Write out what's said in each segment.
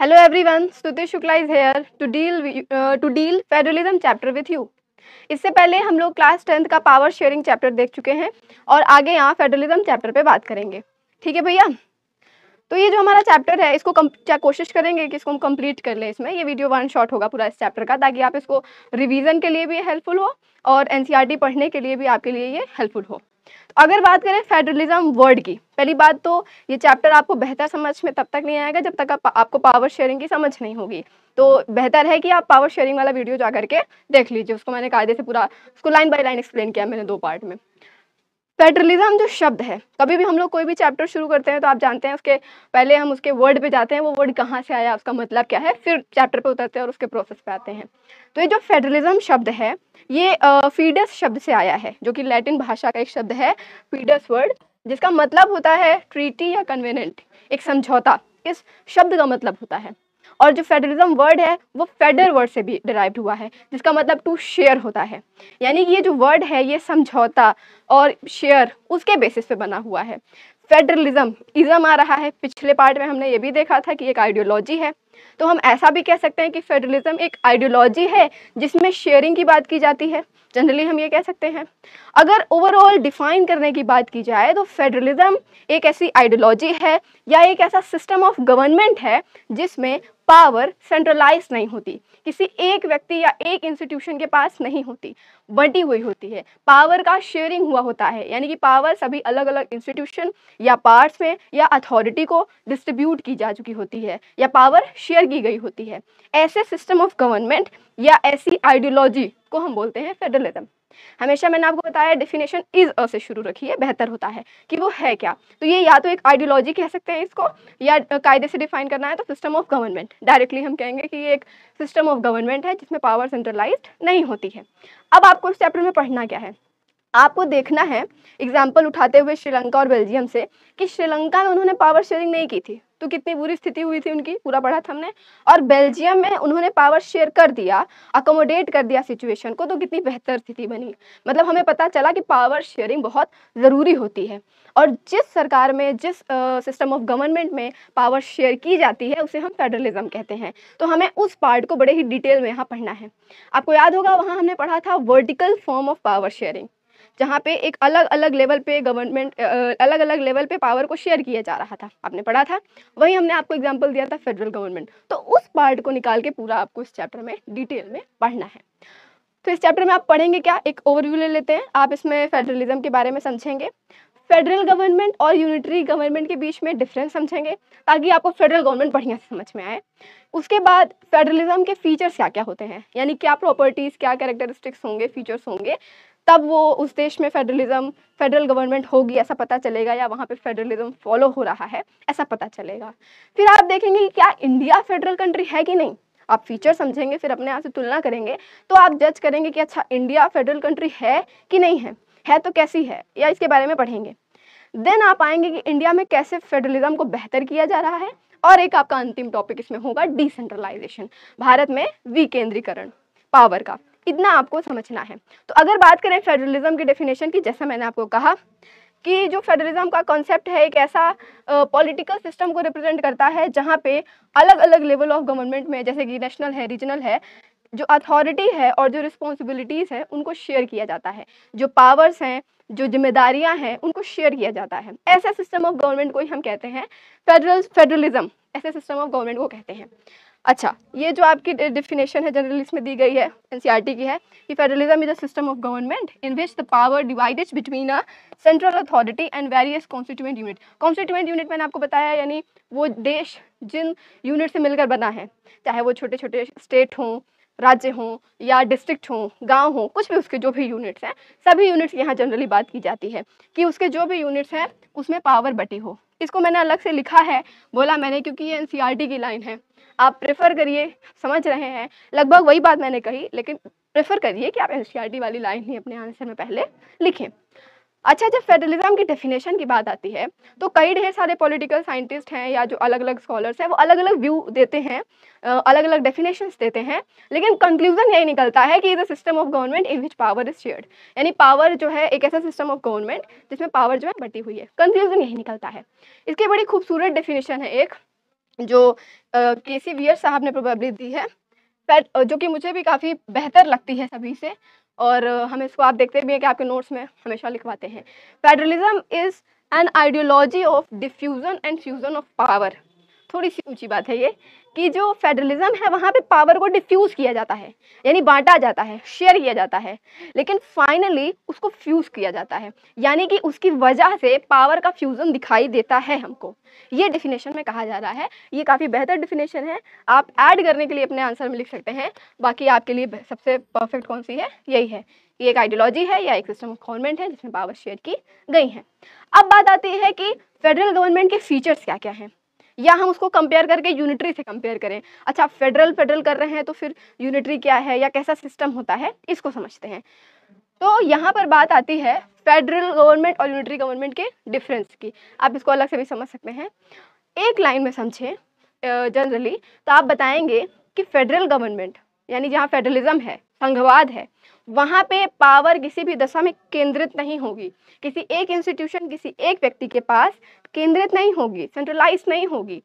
hello everyone Stuti Shukla is here to uh, to deal federalism chapter with you इससे पहले हम लोग class tenth का पावर शेयरिंग चैप्टर देख चुके हैं और आगे यहाँ फेडरलिज्म चैप्टर पे बात करेंगे ठीक है भैया तो ये जो हमारा चैप्टर है इसको कोशिश करेंगे कि इसको हम कंप्लीट कर लें इसमें ये वीडियो वन शॉट होगा पूरा इस चैप्टर का ताकि आप इसको रिविजन के लिए भी हेल्पफुल हो और एन e पढ़ने के लिए भी आपके लिए ये हेल्पफुल हो तो अगर बात करें फेडरलिज्म वर्ड की पहली बात तो ये चैप्टर आपको बेहतर समझ में तब तक नहीं आएगा जब तक आप, आपको पावर शेयरिंग की समझ नहीं होगी तो बेहतर है कि आप पावर शेयरिंग वाला वीडियो जा करके देख लीजिए उसको मैंने कायदे से पूरा उसको लाइन बाई लाइन एक्सप्लेन किया मैंने दो पार्ट में फेडरलिज्म जो शब्द है कभी भी हम लोग कोई भी चैप्टर शुरू करते हैं तो आप जानते हैं उसके पहले हम उसके वर्ड पे जाते हैं वो वर्ड कहाँ से आया उसका मतलब क्या है फिर चैप्टर पे उतरते हैं और उसके प्रोसेस पे आते हैं तो ये जो फेडरलिज्म शब्द है ये फीडस शब्द से आया है जो कि लैटिन भाषा का एक शब्द है फीडस वर्ड जिसका मतलब होता है ट्रीटी या कन्वेनेंट एक समझौता इस शब्द का मतलब होता है और जो फेडरलिज्म वर्ड है वो फेडर वर्ड से भी डिराइव हुआ है जिसका मतलब टू शेयर होता है यानी कि ये जो वर्ड है ये समझौता और शेयर उसके बेसिस पे बना हुआ है फेडरलिज्म इज़म आ रहा है पिछले पार्ट में हमने ये भी देखा था कि एक आइडियोलॉजी है तो हम ऐसा भी कह सकते हैं कि फेडरलिज्म एक आइडियोलॉजी है जिसमें शेयरिंग की बात की जाती है जनरली हम ये कह सकते हैं अगर ओवरऑल डिफाइन करने की बात की जाए तो फेडरलिज्म एक ऐसी आइडियोलॉजी है या एक ऐसा सिस्टम ऑफ गवर्नमेंट है जिसमें पावर सेंट्रलाइज नहीं होती किसी एक व्यक्ति या एक इंस्टीट्यूशन के पास नहीं होती बटी हुई होती है पावर का शेयरिंग हुआ होता है यानी कि पावर सभी अलग अलग इंस्टीट्यूशन या पार्ट्स में या अथॉरिटी को डिस्ट्रीब्यूट की जा चुकी होती है या पावर शेयर की गई होती है ऐसे सिस्टम ऑफ गवर्नमेंट या ऐसी आइडियोलॉजी को हम बोलते हैं फेडरलिज्म हमेशा मैंने आपको बताया डेफिनेशन इज अ से शुरू रखिए बेहतर होता है कि वो है क्या तो ये या तो एक आइडियोलॉजी कह सकते हैं इसको या कायदे से डिफाइन करना है तो सिस्टम ऑफ गवर्नमेंट डायरेक्टली हम कहेंगे कि ये एक सिस्टम ऑफ गवर्नमेंट है जिसमें पावर सेंट्रलाइज नहीं होती है अब आपको इस चैप्टर में पढ़ना क्या है आपको देखना है एग्जाम्पल उठाते हुए श्रीलंका और बेल्जियम से कि श्रीलंका में उन्होंने पावर शेयरिंग नहीं की थी तो कितनी बुरी स्थिति हुई थी उनकी पूरा पढ़ा था हमने और बेल्जियम में उन्होंने पावर शेयर कर दिया अकोमोडेट कर दिया सिचुएशन को तो कितनी बेहतर स्थिति बनी मतलब हमें पता चला कि पावर शेयरिंग बहुत ज़रूरी होती है और जिस सरकार में जिस सिस्टम ऑफ गवर्नमेंट में पावर शेयर की जाती है उसे हम फेडरलिज्म कहते हैं तो हमें उस पार्ट को बड़े ही डिटेल में यहाँ पढ़ना है आपको याद होगा वहाँ हमने पढ़ा था vertical form of power sharing जहाँ पे एक अलग अलग लेवल पे गवर्नमेंट अलग अलग लेवल पे पावर को शेयर किया जा रहा था आपने पढ़ा था वही हमने आपको एग्जाम्पल दिया था फेडरल गवर्नमेंट तो उस पार्ट को निकाल के पूरा आपको इस चैप्टर में डिटेल में पढ़ना है तो इस चैप्टर में आप पढ़ेंगे क्या एक ओवरव्यू ले लेते हैं आप इसमें फेडरलिज्म के बारे में समझेंगे फेडरल गवर्नमेंट और यूनिटरी गवर्नमेंट के बीच में डिफरेंस समझेंगे ताकि आपको फेडरल गवर्नमेंट बढ़िया से समझ में आए उसके बाद फेडरलिज्म के फीचर्स क्या क्या होते हैं यानी क्या प्रॉपर्टीज़ क्या कैरेक्टरिस्टिक्स होंगे फीचर्स होंगे तब वो उस देश में फेडरलिज्म फेडरल गवर्नमेंट होगी ऐसा पता चलेगा या वहाँ पे फेडरलिज्म फॉलो हो रहा है ऐसा पता चलेगा फिर आप देखेंगे कि क्या इंडिया फेडरल कंट्री है कि नहीं आप फीचर समझेंगे फिर अपने आप से तुलना करेंगे तो आप जज करेंगे कि अच्छा इंडिया फेडरल कंट्री है कि नहीं है है तो कैसी है या इसके बारे में पढ़ेंगे देन आप आएंगे कि इंडिया में कैसे फेडरलिज्म को बेहतर किया जा रहा है और एक आपका अंतिम टॉपिक इसमें होगा डिसेंट्रलाइजेशन भारत में विकेंद्रीकरण पावर का इतना आपको समझना है तो अगर बात करें फेडरलिज्म के डेफिनेशन की जैसा मैंने आपको कहा कि जो फेडरलिज्म का कॉन्सेप्ट है एक ऐसा पॉलिटिकल सिस्टम को रिप्रेजेंट करता है जहाँ पे अलग अलग लेवल ऑफ गवर्नमेंट में जैसे कि नेशनल है रीजनल है जो अथॉरिटी है और जो रिस्पॉन्सिबिलिटीज़ है उनको शेयर किया जाता है जो पावर्स हैं जो जिम्मेदारियां हैं उनको शेयर किया जाता है ऐसे सिस्टम ऑफ गवर्नमेंट को ही हम कहते हैं फेडरल फेडरलिज्म ऐसे सिस्टम ऑफ गवर्नमेंट को कहते हैं अच्छा ये जो आपकी डिफिनेशन है जनरली इसमें दी गई है एनसीईआरटी e की है कि federalism is a system of government in which the power divided between a central authority and various constituent unit constituent unit मैंने आपको बताया यानी वो देश जिन यूनिट से मिलकर बना है चाहे वो छोटे छोटे स्टेट हों राज्य हों या डिस्ट्रिक्ट हों गांव हों कुछ भी उसके जो भी यूनिट्स हैं सभी यूनिट्स यहाँ जनरली बात की जाती है कि उसके जो भी यूनिट्स हैं उसमें पावर बटी हो इसको मैंने अलग से लिखा है बोला मैंने क्योंकि ये एन e की लाइन है आप प्रेफर करिए समझ रहे हैं लगभग वही बात मैंने कही लेकिन प्रेफर करिए कि आप एन e वाली लाइन ही अपने आंसर में पहले लिखें अच्छा जब फेडरलिज्म की डेफिनेशन की बात आती है तो कई ढेर सारे पॉलिटिकल साइंटिस्ट हैं या जो अलग अलग स्कॉलर्स हैं वो अलग अलग व्यू देते हैं अलग अलग डेफिनेशंस देते हैं लेकिन कंक्लूजन यही निकलता है कि is a system of government in which power is shared यानी पावर जो है एक ऐसा सिस्टम ऑफ गवर्नमेंट जिसमें पावर जो है बटी हुई है कंक्लूजन यही निकलता है इसकी बड़ी खूबसूरत डेफिनेशन है एक जो के सी वियर साहब ने प्रोबेबली दी है जो कि मुझे भी काफ़ी बेहतर लगती है सभी से और हम इसको आप देखते भी हैं कि आपके नोट्स में हमेशा लिखवाते हैं federalism is an ideology of diffusion and fusion of power थोड़ी सी ऊंची बात है ये कि जो फेडरलिज्म है वहाँ पे पावर को डिफ्यूज़ किया जाता है यानी बांटा जाता है शेयर किया जाता है लेकिन फाइनली उसको फ्यूज़ किया जाता है यानी कि उसकी वजह से पावर का फ्यूज़न दिखाई देता है हमको ये डिफिनेशन में कहा जा रहा है ये काफ़ी बेहतर डिफिनेशन है आप ऐड करने के लिए अपने आंसर में लिख सकते हैं बाकी आपके लिए सबसे परफेक्ट कौन सी है यही है ये एक आइडियोलॉजी है या एक सिस्टम ऑफ गवर्नमेंट है जिसमें पावर शेयर की गई है अब बात आती है कि फेडरल गवर्नमेंट के फीचर्स क्या क्या हैं या हम उसको कंपेयर करके यूनिटरी से कंपेयर करें अच्छा फेडरल फेडरल कर रहे हैं तो फिर यूनिटरी क्या है या कैसा सिस्टम होता है इसको समझते हैं तो यहाँ पर बात आती है फेडरल गवर्नमेंट और यूनिटरी गवर्नमेंट के डिफरेंस की आप इसको अलग से भी समझ सकते हैं एक लाइन में समझें जनरली तो आप बताएंगे कि फेडरल गवर्नमेंट यानी जहाँ फेडरलिज्म है संघवाद है वहाँ पे पावर किसी भी दशा में केंद्रित नहीं होगी किसी एक इंस्टीट्यूशन किसी एक व्यक्ति के पास केंद्रित नहीं होगी सेंट्रलाइज नहीं होगी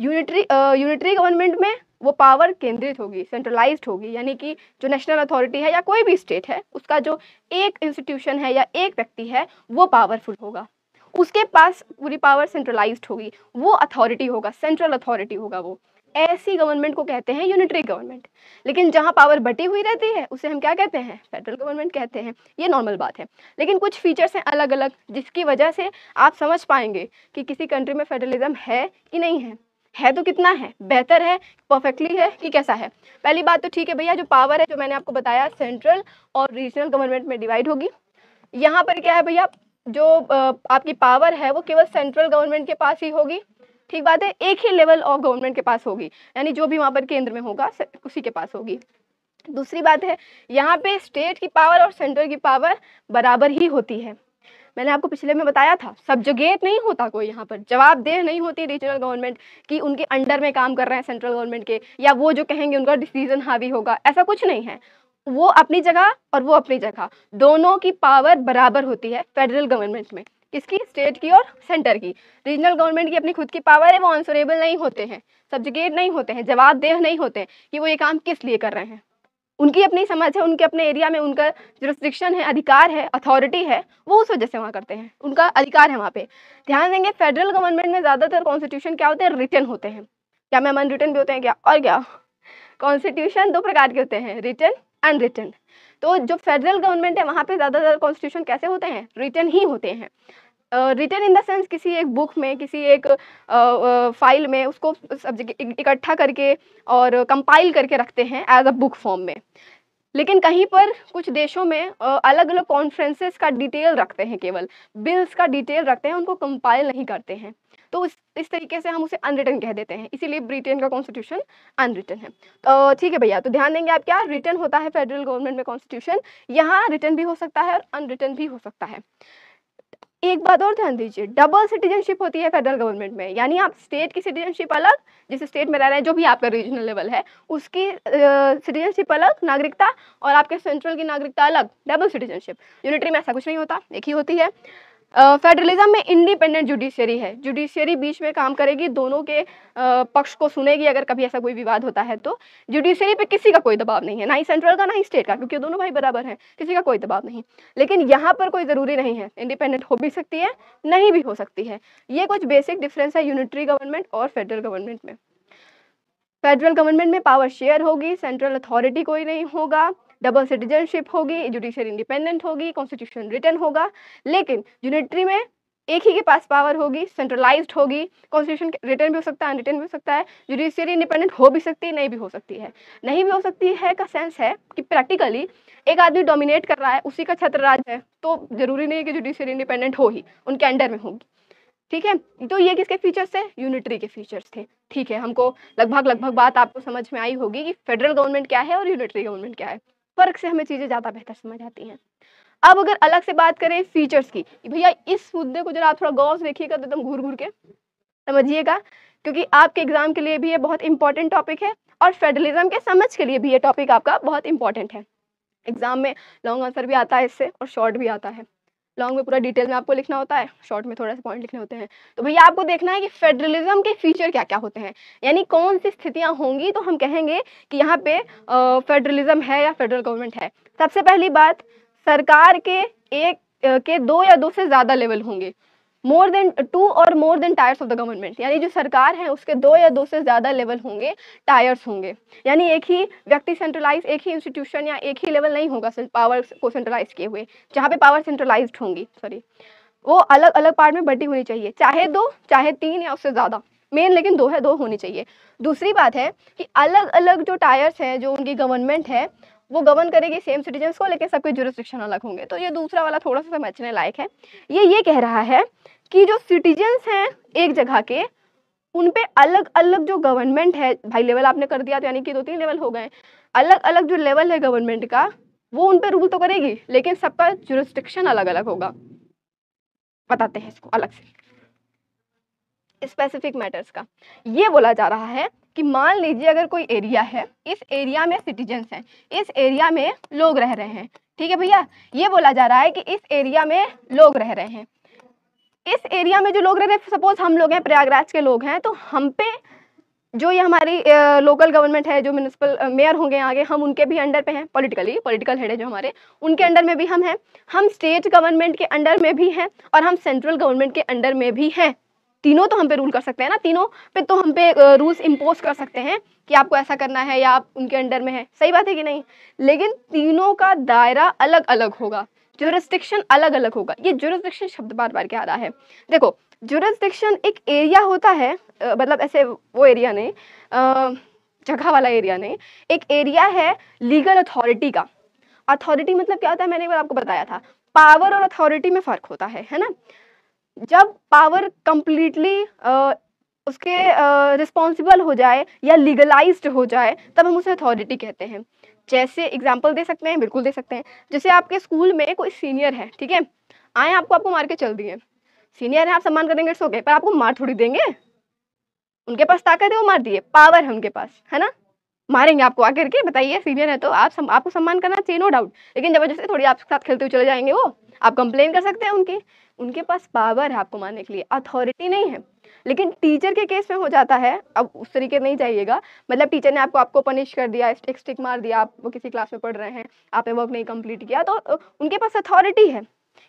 यूनिटरी यूनिटरी गवर्नमेंट में वो पावर केंद्रित होगी सेंट्रलाइज्ड होगी यानी कि जो नेशनल अथॉरिटी है या कोई भी स्टेट है उसका जो एक इंस्टीट्यूशन है या एक व्यक्ति है वो पावरफुल होगा उसके पास पूरी पावर सेंट्रलाइज्ड होगी वो अथॉरिटी होगा सेंट्रल अथॉरिटी होगा वो ऐसी गवर्नमेंट को कहते हैं यूनिटरी गवर्नमेंट लेकिन जहाँ पावर बटी हुई रहती है उसे हम क्या कहते हैं फेडरल गवर्नमेंट कहते हैं ये नॉर्मल बात है लेकिन कुछ फीचर्स हैं अलग अलग जिसकी वजह से आप समझ पाएंगे कि किसी कंट्री में फेडरलिज्म है कि नहीं है है तो कितना है बेहतर है परफेक्टली है कि कैसा है पहली बात तो ठीक है भैया जो पावर है जो मैंने आपको बताया सेंट्रल और रीजनल गवर्नमेंट में डिवाइड होगी यहाँ पर क्या है भैया जो आपकी पावर है वो केवल सेंट्रल गवर्नमेंट के पास ही होगी ठीक बात है एक ही लेवल ऑफ गवर्नमेंट के पास होगी यानी जो भी वहाँ पर केंद्र में होगा उसी के पास होगी दूसरी बात है यहाँ पे स्टेट की पावर और सेंटर की पावर बराबर ही होती है मैंने आपको पिछले में बताया था सब्जगेट नहीं होता कोई यहाँ पर जवाबदेह नहीं होती रीजनल गवर्नमेंट कि उनके अंडर में काम कर रहे हैं सेंट्रल गवर्नमेंट के या वो जो कहेंगे उनका डिसीजन हावी होगा ऐसा कुछ नहीं है वो अपनी जगह और वो अपनी जगह दोनों की पावर बराबर होती है फेडरल गवर्नमेंट में किसकी स्टेट की और सेंटर की रीजनल गवर्नमेंट की अपनी खुद की पावर है वो आंसरेबल नहीं होते हैं सब्जिकेट नहीं होते हैं जवाबदेह नहीं होते हैं कि वो ये काम किस लिए कर रहे हैं उनकी अपनी समझ है उनके अपने एरिया में उनका रिस्ट्रिक्शन है अधिकार है अथॉरिटी है वो उस वजह से वहाँ करते हैं उनका अधिकार है वहाँ पे ध्यान देंगे फेडरल गवर्नमेंट में ज़्यादातर कॉन्स्टिट्यूशन क्या होते हैं रिटर्न होते हैं क्या मैम अनरिटर्न भी होते हैं क्या और क्या कॉन्स्टिट्यूशन दो प्रकार के होते हैं रिटर्न अनरिटर्न तो जो फेडरल गवर्नमेंट है वहाँ पे ज़्यादातर कॉन्स्टिट्यूशन कैसे होते हैं रिटर्न ही होते हैं रिटर्न इन द सेंस किसी एक बुक में किसी एक फाइल uh, uh, में उसको इकट्ठा करके और कंपाइल करके रखते हैं एज अ बुक फॉर्म में लेकिन कहीं पर कुछ देशों में अलग अलग कॉन्फ्रेंसेस का डिटेल रखते हैं केवल बिल्स का डिटेल रखते हैं उनको कंपाइल नहीं करते हैं तो इस इस तरीके से हम उसे अनरिटन कह देते हैं इसीलिए ब्रिटेन का कॉन्स्टिट्यूशन अनरिटन है तो ठीक है भैया तो ध्यान देंगे आप क्या रिटर्न होता है फेडरल गवर्नमेंट में कॉन्स्टिट्यूशन यहाँ रिटर्न भी हो सकता है और अनरिटन भी हो सकता है एक बात और ध्यान दीजिए डबल सिटीजनशिप होती है फेडरल गवर्नमेंट में यानी आप स्टेट की सिटीजनशिप अलग जिस स्टेट में रह रहे हैं जो भी आपका रीजनल लेवल है उसकी सिटीजनशिप अलग नागरिकता और आपके सेंट्रल की नागरिकता अलग डबल सिटीजनशिप यूनिटरी में ऐसा कुछ नहीं होता एक ही होती है फेडरलिज्म में इंडिपेंडेंट जुडिशियरी है जुडिशियरी बीच में काम करेगी दोनों के पक्ष को सुनेगी अगर कभी ऐसा कोई विवाद होता है तो जुडिशियरी पे किसी का कोई दबाव नहीं है ना ही सेंट्रल का ना ही स्टेट का क्योंकि दोनों भाई बराबर हैं किसी का कोई दबाव नहीं लेकिन यहाँ पर कोई ज़रूरी नहीं है इंडिपेंडेंट हो भी सकती है नहीं भी हो सकती है ये कुछ बेसिक डिफरेंस है यूनिटरी गवर्नमेंट और फेडरल गवर्नमेंट में फेडरल गवर्नमेंट में पावर शेयर होगी सेंट्रल अथॉरिटी कोई नहीं होगा डबल सिटीजनशिप होगी जुडिशियल इंडिपेंडेंट होगी कॉन्स्टिट्यूशन रिटर्न होगा लेकिन यूनिटरी में एक ही के पास पावर होगी सेंट्रलाइज्ड होगी कॉन्स्टिट्यूशन रिटर्न भी हो सकता है अनरिटर्न भी हो सकता है जुडिशियरी इंडिपेंडेंट हो भी सकती है नहीं भी हो सकती है नहीं भी हो सकती है का सेंस है कि प्रैक्टिकली एक आदमी डोमिनेट कर रहा है उसी का छत्र राज है तो जरूरी नहीं है कि जुडिशियरी इंडिपेंडेंट हो ही उनके अंडर में होगी ठीक है तो ये किसके फीचर्स थे यूनिटरी के फीचर्स थे ठीक है हमको लगभग लगभग बात आपको समझ में आई होगी कि फेडरल गवर्नमेंट क्या है और यूनिटरी गवर्नमेंट क्या है फ़र्क से हमें चीज़ें ज़्यादा बेहतर समझ आती हैं अब अगर अलग से बात करें फीचर्स की भैया इस मुद्दे को जरा आप थोड़ा गौर से देखिएगा तो एकदम घूर घूर के समझिएगा क्योंकि आपके एग्जाम के लिए भी ये बहुत इंपॉर्टेंट टॉपिक है और फेडरलिज्म के समझ के लिए भी ये टॉपिक आपका बहुत इंपॉर्टेंट है एग्जाम में लॉन्ग आंसर भी आता है इससे और शॉर्ट भी आता है लॉन्ग में पूरा डिटेल में आपको लिखना होता है शॉर्ट में थोड़ा सा पॉइंट लिखने होते हैं तो भैया आपको देखना है कि फेडरलिज्म के फीचर क्या क्या होते हैं यानी कौन सी स्थितियाँ होंगी तो हम कहेंगे कि यहाँ पे फेडरलिज्म है या फेडरल गवर्नमेंट है सबसे पहली बात सरकार के एक के दो या दो से ज़्यादा लेवल होंगे मोर देन टू और more than tiers of the government यानी जो सरकार है उसके दो या दो से ज़्यादा लेवल होंगे टायर्स होंगे यानी एक ही व्यक्ति सेंट्रलाइज एक ही इंस्टीट्यूशन या एक ही लेवल नहीं होगा पावर को सेंट्रलाइज किए हुए जहाँ पे पावर सेंट्रलाइज होंगी सॉरी वो अलग अलग पार्ट में बटी होनी चाहिए चाहे दो चाहे तीन या उससे ज़्यादा मेन लेकिन दो है दो होनी चाहिए दूसरी बात है कि अलग अलग जो टायर्स हैं जो उनकी गवर्नमेंट है वो गवर्न करेगी सेम सिटीजन को लेकिन सबके जुरिस्ट्रिक्शन अलग होंगे तो ये दूसरा वाला थोड़ा सा समझने लायक है ये ये कह रहा है कि जो सिटीजन्स हैं एक जगह के उन पे अलग अलग जो गवर्नमेंट है भाई लेवल आपने कर दिया तो यानी कि दो तीन लेवल हो गए अलग अलग जो लेवल है गवर्नमेंट का वो उन पे रूल तो करेगी लेकिन सबका जुरिस्ट्रिक्शन अलग अलग होगा बताते हैं इसको अलग से स्पेसिफिक मैटर्स का ये बोला जा रहा है कि मान लीजिए अगर कोई एरिया है इस एरिया में सिटीजन्स हैं इस एरिया में लोग रह रहे हैं ठीक है भैया ये बोला जा रहा है कि इस एरिया में लोग रह रहे हैं इस एरिया में जो लोग रह रहे हैं सपोज हम लोग हैं प्रयागराज के लोग हैं तो हम पे जो ये हमारी लोकल गवर्नमेंट है जो म्यूनसिपल मेयर होंगे आगे हम उनके भी अंडर पे हैं पॉलिटिकली पॉलिटिकल हेड है जो हमारे उनके अंडर में भी हम हैं हम स्टेट गवर्नमेंट के अंडर में भी हैं और हम सेंट्रल गवर्नमेंट के अंडर में भी हैं तीनों तो हम पे रूल कर सकते हैं ना तीनों पे तो हम पे रूल्स इम्पोज कर सकते हैं कि आपको ऐसा करना है या आप उनके अंडर में है सही बात है कि नहीं लेकिन तीनों का दायरा अलग अलग होगा जुरिस्डिक्शन अलग अलग होगा ये जुरिस्डिक्शन शब्द बार बार क्या आ रहा है देखो जुरिस्डिक्शन एक एरिया होता है मतलब ऐसे वो एरिया नहीं जगह वाला एरिया नहीं एक एरिया है लीगल अथॉरिटी का अथॉरिटी मतलब क्या होता है मैंने एक बार आपको बताया था पावर और अथॉरिटी में फ़र्क होता है है ना जब पावर कंप्लीटली उसके रिस्पॉन्सिबल हो जाए या लीगलाइज हो जाए तब हम उसे अथॉरिटी कहते हैं जैसे एग्जाम्पल दे सकते हैं बिल्कुल दे सकते हैं जैसे आपके स्कूल में कोई सीनियर है ठीक है आए आपको आपको मार के चल दिए सीनियर है आप सम्मान कर देंगे पर आपको मार थोड़ी देंगे उनके पास ताकत है वो मार दिए पावर है उनके पास है ना मारेंगे आपको आकर के बताइए सीनियर है तो आप सम, आपको सम्मान करना चाहिए नो डाउट लेकिन जबरदस्ती थोड़ी आपके साथ खेलते हुए चले जाएंगे वो आप कंप्लेन कर सकते हैं उनकी उनके पास पावर है आपको मारने के लिए अथॉरिटी नहीं है लेकिन टीचर के केस में हो जाता है अब उस तरीके नहीं जाइएगा मतलब टीचर ने आपको आपको पनिश कर दिया स्टिक स्टिक मार दिया आप वो किसी क्लास में पढ़ रहे हैं आपने वर्क नहीं कंप्लीट किया तो उनके पास अथॉरिटी है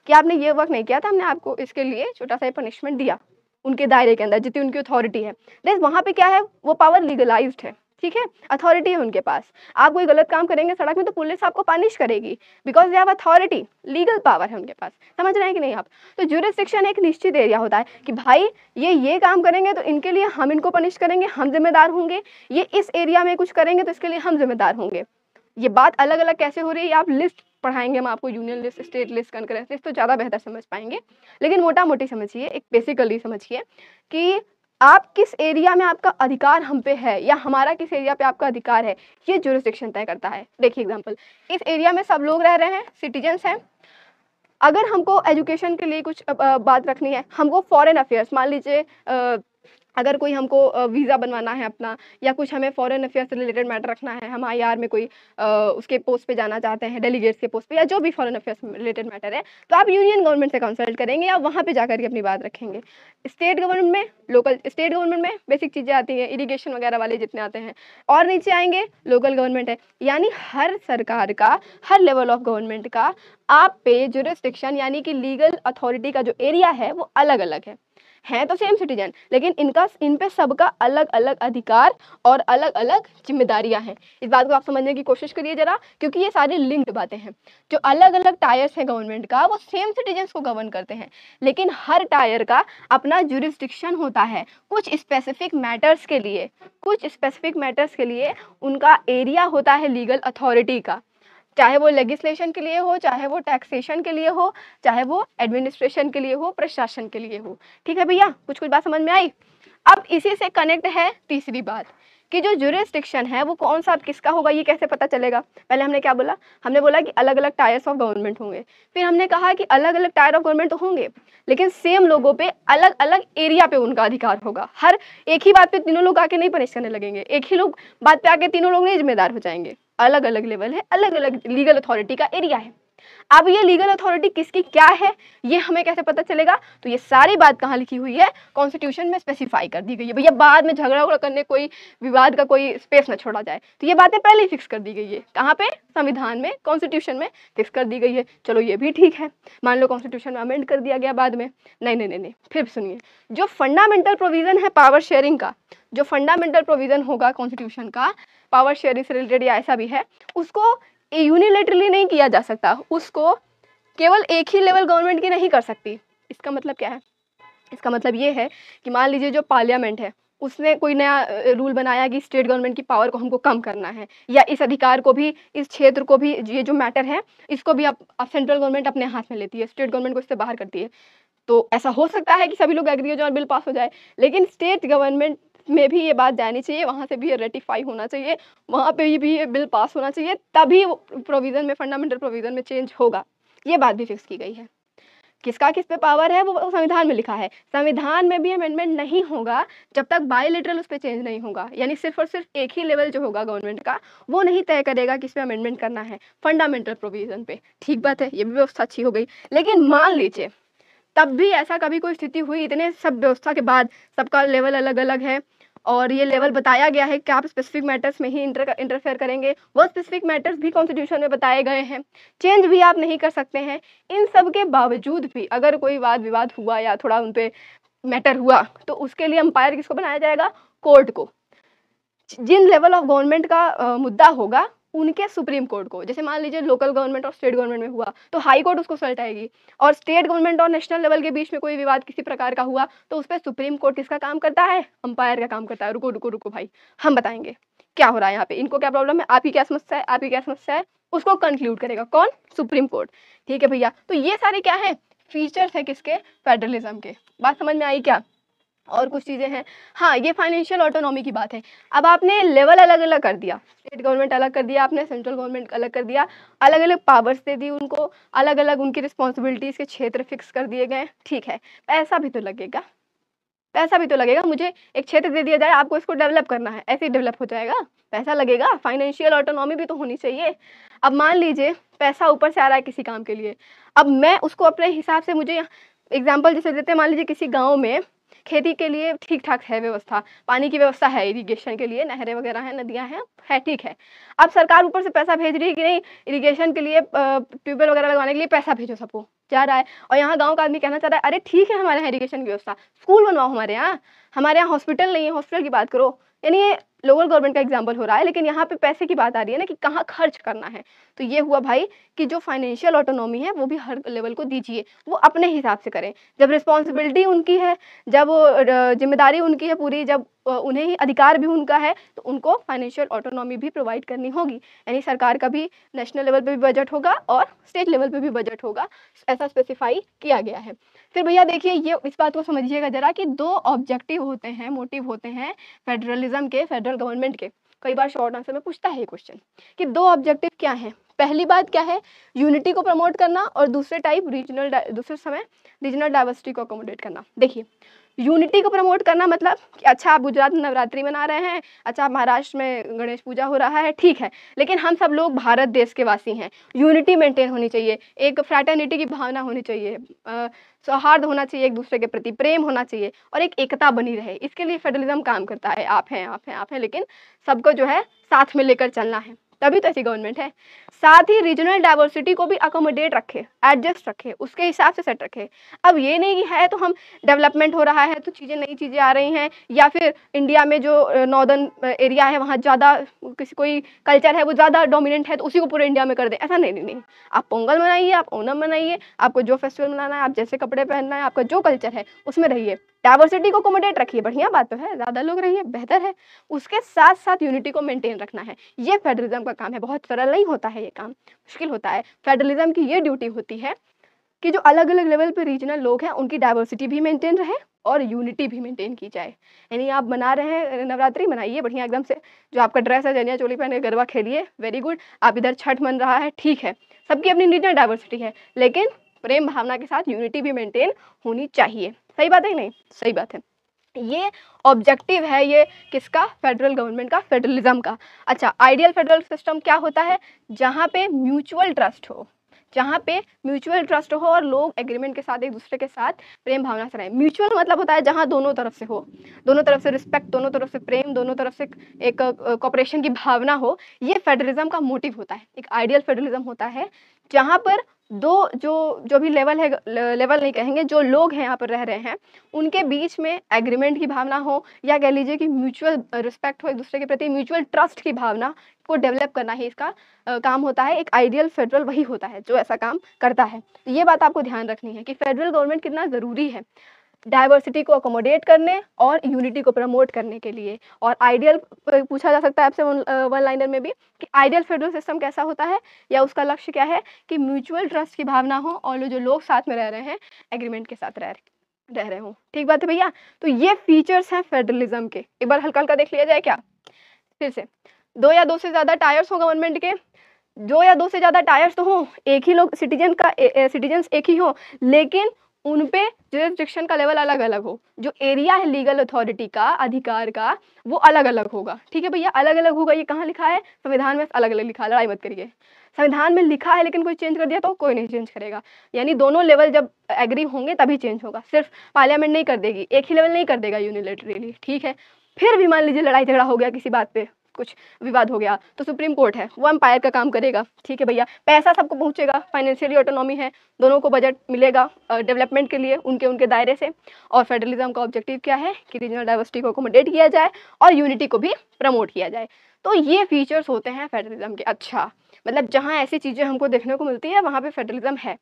कि आपने ये वर्क नहीं किया तो हमने आपको इसके लिए छोटा सा पनिशमेंट दिया उनके दायरे के अंदर जितनी उनकी अथॉरिटी है देन वहाँ पे क्या है वो पावर लीगलाइज्ड है ठीक है अथॉरिटी है उनके पास आप कोई गलत काम करेंगे सड़क में तो पुलिस आपको पनिश करेगी because they have authority legal power है उनके पास समझ रहे हैं कि नहीं आप तो जूरिस्टिक्शन एक निश्चित एरिया होता है कि भाई ये ये काम करेंगे तो इनके लिए हम इनको पनिश करेंगे हम जिम्मेदार होंगे ये इस एरिया में कुछ करेंगे तो इसके लिए हम जिम्मेदार होंगे ये बात अलग अलग कैसे हो रही है आप लिस्ट पढ़ाएंगे हम आपको union list state list concurrence list तो ज़्यादा बेहतर समझ पाएंगे लेकिन मोटा मोटी समझिए एक बेसिकली समझिए कि आप किस एरिया में आपका अधिकार हम पे है या हमारा किस एरिया पे आपका अधिकार है ये जुरिस्डिक्शन तय करता है देखिए एग्जांपल इस एरिया में सब लोग रह रहे हैं सिटीजन्स हैं अगर हमको एजुकेशन के लिए कुछ बात रखनी है हमको फॉरेन अफेयर्स मान लीजिए अगर कोई हमको वीज़ा बनवाना है अपना या कुछ हमें फॉरेन अफेयर से रिलेटेड मैटर रखना है हम आई में कोई आ, उसके पोस्ट पे जाना चाहते हैं डेलीगेट्स के पोस्ट पे या जो भी फॉरेन अफेयर से रिलेटेड मैटर है तो आप यूनियन गवर्नमेंट से कंसल्ट करेंगे या वहाँ पे जाकर के अपनी बात रखेंगे स्टेट गवर्नमेंट में लोकल स्टेट गवर्नमेंट में बेसिक चीज़ें आती हैं इरीगेशन वगैरह वाले जितने आते हैं और नीचे आएंगे लोकल गवर्नमेंट है यानी हर सरकार का हर लेवल ऑफ गवर्नमेंट का आप पे जो यानी कि लीगल अथॉरिटी का जो एरिया है वो अलग अलग है हैं तो सेम सिटीजन लेकिन इनका इन पे सबका अलग अलग अधिकार और अलग अलग जिम्मेदारियां हैं इस बात को आप समझने की कोशिश करिए जरा क्योंकि ये सारी लिंक्ड बातें हैं जो अलग अलग टायर्स हैं गवर्नमेंट का वो सेम सिटीजन्स को गवर्न करते हैं लेकिन हर टायर का अपना जुरिस्टिक्शन होता है कुछ स्पेसिफिक मैटर्स के लिए कुछ स्पेसिफिक मैटर्स के लिए उनका एरिया होता है लीगल अथॉरिटी का चाहे वो लेजिस्लेशन के लिए हो चाहे वो टैक्सेशन के लिए हो चाहे वो एडमिनिस्ट्रेशन के लिए हो प्रशासन के लिए हो ठीक है भैया कुछ कुछ बात समझ में आई अब इसी से कनेक्ट है तीसरी बात कि जो जुरिस्टिक्शन है वो कौन सा अब किसका होगा ये कैसे पता चलेगा पहले हमने क्या बोला हमने बोला कि अलग अलग टायर्स ऑफ गवर्नमेंट होंगे फिर हमने कहा कि अलग अलग टायर ऑफ गवर्नमेंट तो होंगे लेकिन सेम लोगों पे अलग अलग एरिया पे उनका अधिकार होगा हर एक ही बात पे तीनों लोग आके नहीं पनिश करने लगेंगे एक ही लोग बात पे आके तीनों लोग नहीं जिम्मेदार हो जाएंगे अलग अलग लेवल है अलग अलग लीगल अथॉरिटी का एरिया है अब ये लीगल अथॉरिटी किसकी क्या है ये हमें कैसे पता चलेगा तो ये सारी बात कहाँ लिखी हुई है कॉन्स्टिट्यूशन में स्पेसिफाई कर दी गई है भैया बाद में झगड़ा उगड़ा करने कोई विवाद का कोई स्पेस ना छोड़ा जाए तो ये बातें पहले ही फिक्स कर दी गई है कहाँ पे संविधान में कॉन्स्टिट्यूशन में फिक्स कर दी गई है चलो ये भी ठीक है मान लो कॉन्स्टिट्यूशन में अमेंड कर दिया गया बाद में नहीं नहीं नहीं नहीं फिर सुनिए जो फंडामेंटल प्रोविज़न है पावर शेयरिंग का जो फंडामेंटल प्रोविज़न होगा कॉन्स्टिट्यूशन का पावर शेयरिंग से रिलेटेड या ऐसा भी है उसको यूनिलेटरली नहीं किया जा सकता उसको केवल एक ही लेवल गवर्नमेंट की नहीं कर सकती इसका मतलब क्या है इसका मतलब ये है कि मान लीजिए जो पार्लियामेंट है उसने कोई नया रूल बनाया कि स्टेट गवर्नमेंट की पावर को हमको कम करना है या इस अधिकार को भी इस क्षेत्र को भी ये जो मैटर है इसको भी अब अब सेंट्रल गवर्नमेंट अपने हाथ में लेती है स्टेट गवर्नमेंट को इससे बाहर करती है तो ऐसा हो सकता है कि सभी लोग एग्री हो जाए और बिल पास हो जाए लेकिन स्टेट गवर्नमेंट में भी ये बात जानी चाहिए वहाँ से भी ये रेटिफाई होना चाहिए वहाँ पे भी ये बिल पास होना चाहिए तभी प्रोविज़न में फंडामेंटल प्रोविज़न में चेंज होगा ये बात भी फिक्स की गई है किसका किस पे पावर है वो संविधान में लिखा है संविधान में भी अमेंडमेंट नहीं होगा जब तक बायोलिटरल उस पर चेंज नहीं होगा यानी सिर्फ और सिर्फ एक ही लेवल जो होगा गवर्नमेंट का वो नहीं तय करेगा किस पे अमेंडमेंट करना है फंडामेंटल प्रोविजन पे ठीक बात है ये भी व्यवस्था अच्छी हो गई लेकिन मान लीजिए तब भी ऐसा कभी कोई स्थिति हुई इतने सब व्यवस्था के बाद सबका लेवल अलग अलग है और ये लेवल बताया गया है कि आप स्पेसिफिक मैटर्स में ही इंटर इंटरफेयर करेंगे वो स्पेसिफिक मैटर्स भी कॉन्स्टिट्यूशन में बताए गए हैं चेंज भी आप नहीं कर सकते हैं इन सब के बावजूद भी अगर कोई वाद विवाद हुआ या थोड़ा उन पर मैटर हुआ तो उसके लिए अंपायर किसको बनाया जाएगा कोर्ट को जिन लेवल ऑफ गवर्नमेंट का आ, मुद्दा होगा उनके सुप्रीम कोर्ट को जैसे मान लीजिए लोकल गवर्नमेंट और स्टेट गवर्नमेंट में हुआ तो हाई कोर्ट उसको सलटाएगी और स्टेट गवर्नमेंट और नेशनल लेवल के बीच में कोई विवाद किसी प्रकार का हुआ तो उस पर सुप्रीम कोर्ट किसका काम करता है अंपायर का काम करता है रुको रुको रुको भाई हम बताएंगे क्या हो रहा है यहाँ पे इनको क्या प्रॉब्लम है आपकी क्या समस्या है आपकी क्या समस्या है उसको कंक्लूड करेगा कौन सुप्रीम कोर्ट ठीक है भैया तो ये सारे क्या है फीचर्स है किसके फेडरलिज्म के बात समझ में आई क्या और कुछ चीज़ें हैं हाँ ये फाइनेंशियल ऑटोनॉमी की बात है अब आपने लेवल अलग अलग कर दिया स्टेट गवर्नमेंट अलग कर दिया आपने सेंट्रल गवर्नमेंट अलग कर दिया अलग अलग पावर्स दे दी उनको अलग अलग उनकी रिस्पॉन्सिबिलिटीज़ के क्षेत्र फिक्स कर दिए गए ठीक है पैसा भी तो लगेगा पैसा भी तो लगेगा मुझे एक क्षेत्र दे दिया जाए आपको इसको डेवलप करना है ऐसे ही डेवलप हो जाएगा पैसा लगेगा फाइनेंशियल ऑटोनॉमी भी तो होनी चाहिए अब मान लीजिए पैसा ऊपर से आ रहा है किसी काम के लिए अब मैं उसको अपने हिसाब से मुझे एग्जाम्पल जैसे देते हैं मान लीजिए किसी गाँव में खेती के लिए ठीक ठाक है व्यवस्था पानी की व्यवस्था है इरीगेशन के लिए नहरें वगैरह हैं नदियाँ हैं है ठीक है अब सरकार ऊपर से पैसा भेज रही है कि नहीं इरीगेशन के लिए ट्यूबवेल वगैरह लगवाने के लिए पैसा भेजो सबको जा रहा है और यहाँ गांव का आदमी कहना चाह रहा है अरे ठीक है हमारे यहाँ इरीगेशन की व्यवस्था स्कूल बनवाओ हमारे यहाँ हमारे यहाँ हॉस्पिटल नहीं है हॉस्पिटल की बात करो यानी लोकल गवर्नमेंट का एग्जाम्पल हो रहा है लेकिन यहाँ पे पैसे की बात आ रही है ना कि कहाँ खर्च करना है तो ये हुआ भाई कि जो फाइनेंशियल ऑटोनॉमी है वो भी हर लेवल को दीजिए वो अपने हिसाब से करें जब रिस्पॉन्सिबिलिटी उनकी है जब जिम्मेदारी उनकी है पूरी जब उन्हें ही अधिकार भी उनका है तो उनको फाइनेंशियल ऑटोनॉमी भी प्रोवाइड करनी होगी यानी सरकार का भी नेशनल लेवल पर भी बजट होगा और स्टेट लेवल पर भी बजट होगा ऐसा स्पेसिफाई किया गया है फिर भैया देखिए ये इस बात को समझिएगा जरा कि दो ऑब्जेक्टिव होते हैं मोटिव होते हैं फेडरलिज्म के फेडरल सेंट्रल गवर्नमेंट के कई बार शॉर्ट आंसर में पूछता है ये क्वेश्चन कि दो ऑब्जेक्टिव क्या हैं पहली बात क्या है यूनिटी को प्रमोट करना और दूसरे टाइप रीजनल दूसरे समय रीजनल डाइवर्सिटी को अकोमोडेट करना देखिए यूनिटी को प्रमोट करना मतलब कि अच्छा आप गुजरात में नवरात्रि मना रहे हैं अच्छा आप महाराष्ट्र में गणेश पूजा हो रहा है ठीक है लेकिन हम सब लोग भारत देश के वासी हैं यूनिटी मेंटेन होनी चाहिए एक फ्रैटर्निटी की भावना होनी चाहिए सौहार्द होना चाहिए एक दूसरे के प्रति प्रेम होना चाहिए और एक एकता बनी रहे इसके लिए फेडरलिज्म काम करता है आप हैं आप हैं आप हैं लेकिन सबको जो है साथ में लेकर चलना है तभी तो ऐसी गवर्नमेंट है साथ ही रीजनल डाइवर्सिटी को भी अकोमोडेट रखे एडजस्ट रखे उसके हिसाब से सेट रखे अब ये नहीं है तो हम डेवलपमेंट हो रहा है तो चीज़ें नई चीज़ें आ रही हैं या फिर इंडिया में जो नॉर्दर्न एरिया है वहाँ ज़्यादा किसी कोई कल्चर है वो ज़्यादा डोमिनेंट है तो उसी को पूरे इंडिया में कर दें ऐसा नहीं नहीं आप पोंगल मनाइए आप ओनम मनाइए आपको जो फेस्टिवल मनाना है आप जैसे कपड़े पहनना है आपका जो कल्चर है उसमें रहिए डाइवर्सिटी को कोमोडेट रखिए बढ़िया बात तो है ज़्यादा लोग रहिए बेहतर है उसके साथ साथ यूनिटी को मेंटेन रखना है ये फेडरलिज्म का काम है बहुत सरल नहीं होता है ये काम मुश्किल होता है फेडरलिज्म की ये ड्यूटी होती है कि जो अलग अलग लेवल पर रीजनल लोग हैं उनकी डाइवर्सिटी भी मेंटेन रहे और यूनिटी भी मेंटेन की जाए यानी आप मना रहे हैं नवरात्रि मनाइए बढ़िया एकदम से जो आपका ड्रेस है जनिया चोली पहने गरबा खेलिए वेरी गुड आप इधर छठ मन रहा है ठीक है सबकी अपनी रीजनल डाइवर्सिटी है लेकिन प्रेम भावना के साथ यूनिटी भी मेंटेन होनी चाहिए सही बात है कि नहीं सही बात है ये ऑब्जेक्टिव है ये किसका फेडरल गवर्नमेंट का फेडरलिज्म का अच्छा आइडियल फेडरल सिस्टम क्या होता है जहाँ पे म्यूचुअल ट्रस्ट हो जहाँ पे म्यूचुअल ट्रस्ट हो और लोग एग्रीमेंट के साथ एक दूसरे के साथ प्रेम भावना से रहें म्यूचुअल मतलब होता है जहाँ दोनों तरफ से हो दोनों तरफ से रिस्पेक्ट दोनों तरफ से प्रेम दोनों तरफ से एक कॉपरेशन की भावना हो ये फेडरलिज्म का मोटिव होता है एक आइडियल फेडरलिज्म होता है जहाँ पर दो जो जो भी लेवल है लेवल नहीं कहेंगे जो लोग हैं यहाँ पर रह रहे हैं उनके बीच में एग्रीमेंट की भावना हो या कह लीजिए कि म्यूचुअल रिस्पेक्ट हो एक दूसरे के प्रति म्यूचुअल ट्रस्ट की भावना को डेवलप करना ही इसका आ, काम होता है एक आइडियल फेडरल वही होता है जो ऐसा काम करता है तो ये बात आपको ध्यान रखनी है कि फेडरल गवर्नमेंट कितना ज़रूरी है डाइवर्सिटी को अकोमोडेट करने और यूनिटी को प्रमोट करने के लिए और आइडियल पूछा जा सकता है आपसे वन लाइनर में भी कि आइडियल फेडरल सिस्टम कैसा होता है या उसका लक्ष्य क्या है कि म्यूचुअल ट्रस्ट की भावना हो और जो लोग साथ में रह रहे हैं एग्रीमेंट के साथ रह रहे रह रहे हों ठीक बात है भैया तो ये फीचर्स हैं फेडरलिज्म के एक बार हल्का हल्का देख लिया जाए क्या फिर से दो या दो से ज़्यादा टायर्स हों गवर्नमेंट के दो या दो से ज़्यादा टायर्स तो हों एक ही लोग सिटीजन का सिटीजन्स एक ही हो लेकिन उन पे जुरिस्डिक्शन का लेवल अलग अलग हो जो एरिया है लीगल अथॉरिटी का अधिकार का वो अलग अलग होगा ठीक है भैया अलग अलग होगा ये कहाँ लिखा है संविधान में अलग अलग लिखा है लड़ाई मत करिए संविधान में लिखा है लेकिन कोई चेंज कर दिया तो कोई नहीं चेंज करेगा यानी दोनों लेवल जब एग्री होंगे तभी चेंज होगा सिर्फ पार्लियामेंट नहीं कर देगी एक ही लेवल नहीं कर देगा यूनिलेटरली ठीक है फिर भी मान लीजिए लड़ाई झगड़ा हो गया किसी बात पर कुछ विवाद हो गया तो सुप्रीम कोर्ट है वो अंपायर का काम करेगा ठीक है भैया पैसा सबको पहुंचेगा फाइनेंशियली ऑटोनॉमी है दोनों को बजट मिलेगा डेवलपमेंट के लिए उनके उनके दायरे से और फेडरलिज्म का ऑब्जेक्टिव क्या है कि रीजनल डाइवर्सिटी को अकोमोडेट किया जाए और यूनिटी को भी प्रमोट किया जाए तो ये फीचर्स होते हैं फेडरलिज्म के अच्छा मतलब जहाँ ऐसी चीज़ें हमको देखने को मिलती है वहाँ पर फेडरलिज्म है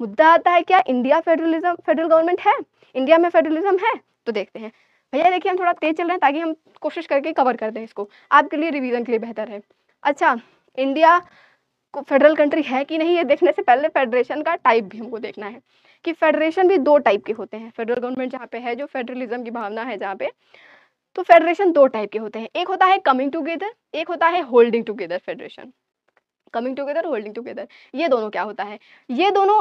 मुद्दा आता है क्या इंडिया फेडरलिज्म फेडरल गवर्नमेंट है इंडिया में फेडरलिज्म है तो देखते हैं भैया देखिए हम थोड़ा तेज चल रहे हैं ताकि हम कोशिश करके कवर कर दें इसको आपके लिए रिविजन के लिए बेहतर है अच्छा इंडिया को फेडरल कंट्री है कि नहीं ये देखने से पहले फेडरेशन का टाइप भी हमको देखना है कि फेडरेशन भी दो टाइप के होते हैं फेडरल गवर्नमेंट जहाँ पे है जो फेडरलिज्म की भावना है जहाँ पे तो फेडरेशन दो टाइप के होते हैं एक होता है कमिंग टुगेदर एक होता है holding together federation coming together holding together ये दोनों क्या होता है ये दोनों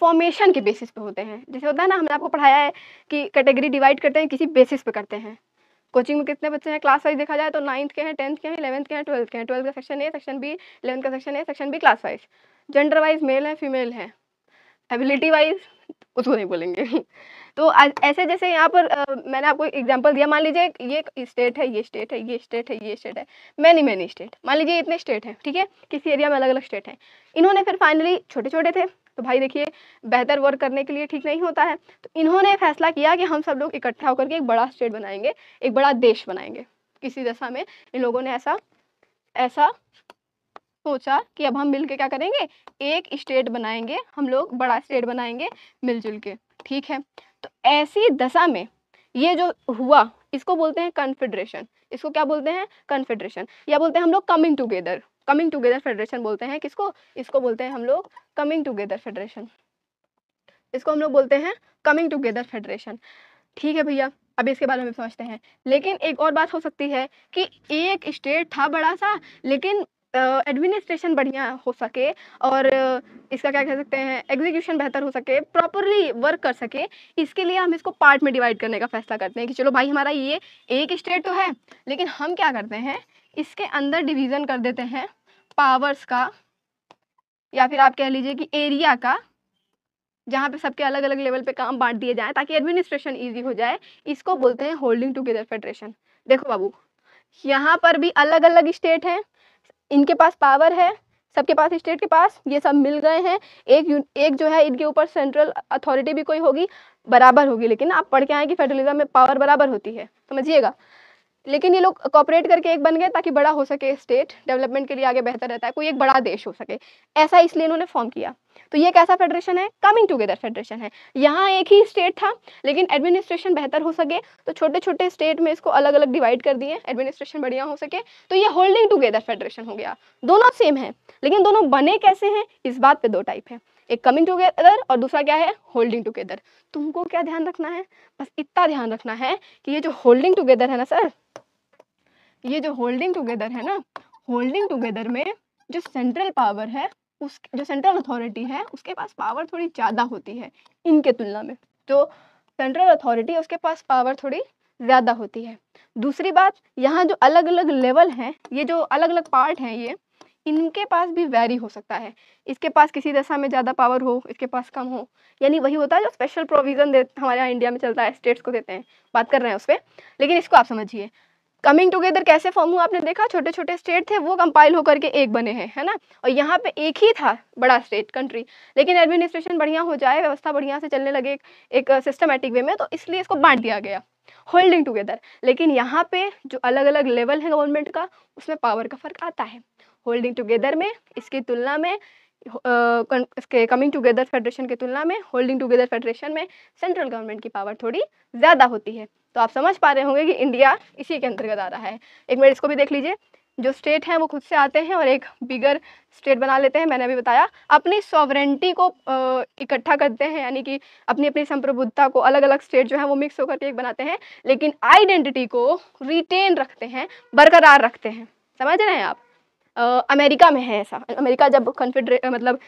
फॉर्मेशन के बेसिस पे होते हैं जैसे होता है ना हमने आपको पढ़ाया है कि कैटेगरी डिवाइड करते हैं किसी बेसिस पे करते हैं कोचिंग में कितने बच्चे हैं क्लास वाइज देखा जाए तो नाइन्थ के हैं टेंथ के हैं इलेवंथ के हैं ट्वेल्थ के हैं ट्वेल्थ का section A section B eleventh का section A section B class wise gender wise male है फीमेल है एबिलिटी वाइज उसको नहीं बोलेंगे तो ऐसे जैसे यहाँ पर आ, मैंने आपको एग्जांपल दिया मान लीजिए ये स्टेट है ये स्टेट है ये स्टेट है ये स्टेट है मैनी मैनी स्टेट मान लीजिए इतने स्टेट हैं ठीक है किसी एरिया में अलग अलग स्टेट हैं इन्होंने फिर फाइनली छोटे छोटे थे तो भाई देखिए बेहतर वर्क करने के लिए ठीक नहीं होता है तो इन्होंने फैसला किया कि हम सब लोग इकट्ठा होकर के एक बड़ा स्टेट बनाएंगे एक बड़ा देश बनाएंगे किसी दशा में इन लोगों ने ऐसा ऐसा सोचा कि अब हम मिलके क्या करेंगे एक स्टेट बनाएंगे हम लोग बड़ा स्टेट बनाएंगे मिलजुल के ठीक है तो ऐसी दशा में ये जो हुआ इसको बोलते हैं कन्फेडरेशन इसको क्या बोलते हैं कन्फेडरेशन या बोलते हैं हम लोग coming together coming together federation बोलते हैं किसको इसको बोलते हैं हम लोग कमिंग टुगेदर फेडरेशन इसको हम लोग बोलते हैं कमिंग टुगेदर फेडरेशन ठीक है भैया अब इसके बारे में समझते हैं लेकिन एक और बात हो सकती है कि एक स्टेट था बड़ा सा लेकिन एडमिनिस्ट्रेशन बढ़िया हो सके और इसका क्या कह सकते हैं एग्जीक्यूशन बेहतर हो सके प्रॉपरली वर्क कर सके इसके लिए हम इसको पार्ट में डिवाइड करने का फैसला करते हैं कि चलो भाई हमारा ये एक स्टेट तो है लेकिन हम क्या करते हैं इसके अंदर डिवीज़न कर देते हैं पावर्स का या फिर आप कह लीजिए कि एरिया का जहाँ पे सबके अलग अलग लेवल पे काम बांट दिए जाए ताकि एडमिनिस्ट्रेशन इजी हो जाए इसको बोलते हैं होल्डिंग टुगेदर फेडरेशन देखो बाबू यहाँ पर भी अलग अलग स्टेट हैं इनके पास पावर है सबके पास स्टेट के पास ये सब मिल गए हैं एक एक जो है इनके ऊपर सेंट्रल अथॉरिटी भी कोई होगी बराबर होगी लेकिन आप पढ़ के आए कि फेडरलिज्म में पावर बराबर होती है समझिएगा लेकिन ये लोग कॉपरेट करके एक बन गए ताकि बड़ा हो सके स्टेट डेवलपमेंट के लिए आगे बेहतर रहता है कोई एक बड़ा देश हो सके ऐसा इसलिए इन्होंने फॉर्म किया तो ये कैसा फेडरेशन है कमिंग टुगेदर फेडरेशन है यहाँ एक ही स्टेट था लेकिन एडमिनिस्ट्रेशन बेहतर हो सके तो छोटे छोटे स्टेट में इसको अलग अलग डिवाइड कर दिए एडमिनिस्ट्रेशन बढ़िया हो सके तो ये होल्डिंग टुगेदर फेडरेशन हो गया दोनों सेम है लेकिन दोनों बने कैसे हैं इस बात पर दो टाइप है एक कमिंग टूगेदर और दूसरा क्या है होल्डिंग टूगेदर तुमको क्या ध्यान रखना है बस इतना ध्यान रखना है कि ये जो होल्डिंग टूगेदर है ना सर ये जो होल्डिंग टूगेदर है ना होल्डिंग टूगेदर में जो सेंट्रल पावर है उस जो सेंट्रल अथॉरिटी है उसके पास पावर थोड़ी ज़्यादा होती है इनके तुलना में जो सेंट्रल अथॉरिटी है उसके पास पावर थोड़ी ज़्यादा होती है दूसरी बात यहाँ जो अलग अलग लेवल हैं ये जो अलग अलग पार्ट हैं ये इनके पास भी वेरी हो सकता है इसके पास किसी दशा में ज़्यादा पावर हो इसके पास कम हो यानी वही होता है जो स्पेशल प्रोविज़न दे हमारे यहाँ इंडिया में चलता है स्टेट्स को देते हैं बात कर रहे हैं उस पर लेकिन इसको आप समझिए कमिंग टुगेदर कैसे फॉर्म हुआ आपने देखा छोटे छोटे स्टेट थे वो कंपाइल होकर के एक बने हैं है ना और यहाँ पे एक ही था बड़ा स्टेट कंट्री लेकिन एडमिनिस्ट्रेशन बढ़िया हो जाए व्यवस्था बढ़िया से चलने लगे एक सिस्टमेटिक वे में तो इसलिए इसको बांट दिया गया होल्डिंग टुगेदर लेकिन यहाँ पे जो अलग अलग लेवल है गवर्नमेंट का उसमें पावर का फर्क आता है होल्डिंग टुगेदर में इसकी तुलना में इसके कमिंग टुगेदर फेडरेशन की तुलना में होल्डिंग टुगेदर फेडरेशन में सेंट्रल गवर्नमेंट की पावर थोड़ी ज़्यादा होती है तो आप समझ पा रहे होंगे कि इंडिया इसी के अंतर्गत आ रहा है एक मिनट इसको भी देख लीजिए जो स्टेट हैं वो खुद से आते हैं और एक बिगर स्टेट बना लेते हैं मैंने अभी बताया अपनी सॉवरेंटी को इकट्ठा करते हैं यानी कि अपनी अपनी संप्रभुता को अलग अलग स्टेट जो है वो मिक्स होकर के एक बनाते हैं लेकिन आइडेंटिटी को रिटेन रखते हैं बरकरार रखते हैं समझ रहे हैं आप अमेरिका में है ऐसा अमेरिका जब कन्फेडरे मतलब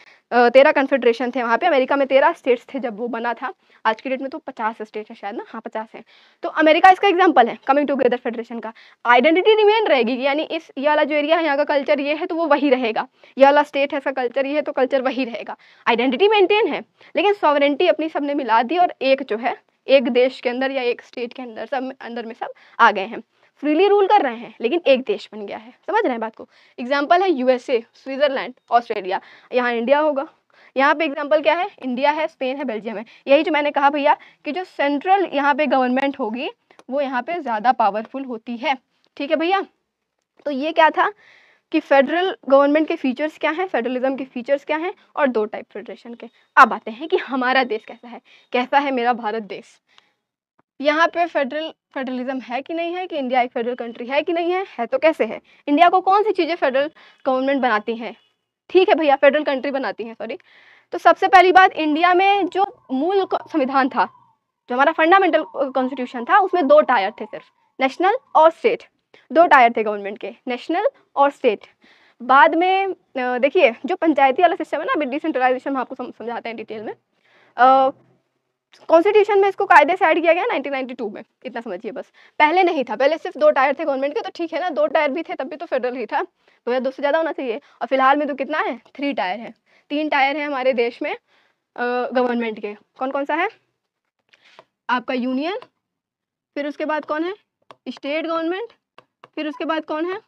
तेरह कन्फेडरेशन थे वहाँ पे अमेरिका में तेरह स्टेट्स थे जब वो बना था आज की डेट में तो पचास स्टेट हैं शायद ना हाँ पचास है तो अमेरिका इसका एग्जाम्पल है कमिंग टुगेदर फेडरेशन का आइडेंटिटी रिमेन रहेगी यानी इस ये वाला जो एरिया है यहाँ का कल्चर ये है तो वो वही रहेगा ये वाला स्टेट है इसका कल्चर ये है तो कल्चर वही रहेगा आइडेंटिटी मेंटेन है लेकिन सॉवरेंटी अपनी सब मिला दी और एक जो है एक देश के अंदर या एक स्टेट के अंदर सब अंदर में सब आ गए हैं फ्रीली रूल कर रहे हैं लेकिन एक देश बन गया है समझ रहे हैं बात को एग्जाम्पल है यूएसए स्विट्जरलैंड ऑस्ट्रेलिया यहाँ इंडिया होगा यहाँ पे एग्जाम्पल क्या है इंडिया है स्पेन है बेल्जियम है यही जो मैंने कहा भैया कि जो सेंट्रल यहाँ पे गवर्नमेंट होगी वो यहाँ पे ज़्यादा पावरफुल होती है ठीक है भैया तो ये क्या था कि फेडरल गवर्नमेंट के फीचर्स क्या हैं फेडरलिज्म के फीचर्स क्या हैं और दो टाइप फेडरेशन के अब आते हैं कि हमारा देश कैसा है कैसा है मेरा भारत देश यहाँ पे फेडरल फेडरलिज्म है कि नहीं है कि इंडिया एक फेडरल कंट्री है कि नहीं है है तो कैसे है इंडिया को कौन सी चीज़ें फेडरल गवर्नमेंट बनाती हैं ठीक है भैया फेडरल कंट्री बनाती हैं सॉरी तो सबसे पहली बात इंडिया में जो मूल संविधान था जो हमारा फंडामेंटल कॉन्स्टिट्यूशन था उसमें दो टायर थे सिर्फ नेशनल और स्टेट दो टायर थे गवर्नमेंट के नेशनल और स्टेट बाद में देखिए जो पंचायती वाला सिस्टम है ना अभी डिसेंट्रलाइजेशन हम आपको समझाते हैं डिटेल में कॉन्स्टिट्यूशन में इसको कायदे से ऐड किया गया 1992 में इतना समझिए बस पहले नहीं था पहले सिर्फ दो टायर थे गवर्नमेंट के तो ठीक है ना दो टायर भी थे तब भी तो फेडरल ही था दो या दो से ज़्यादा होना चाहिए और फिलहाल में तो कितना है थ्री टायर है तीन टायर है हमारे देश में गवर्नमेंट के कौन कौन सा है आपका यूनियन फिर उसके बाद कौन है स्टेट गवर्नमेंट फिर उसके बाद कौन है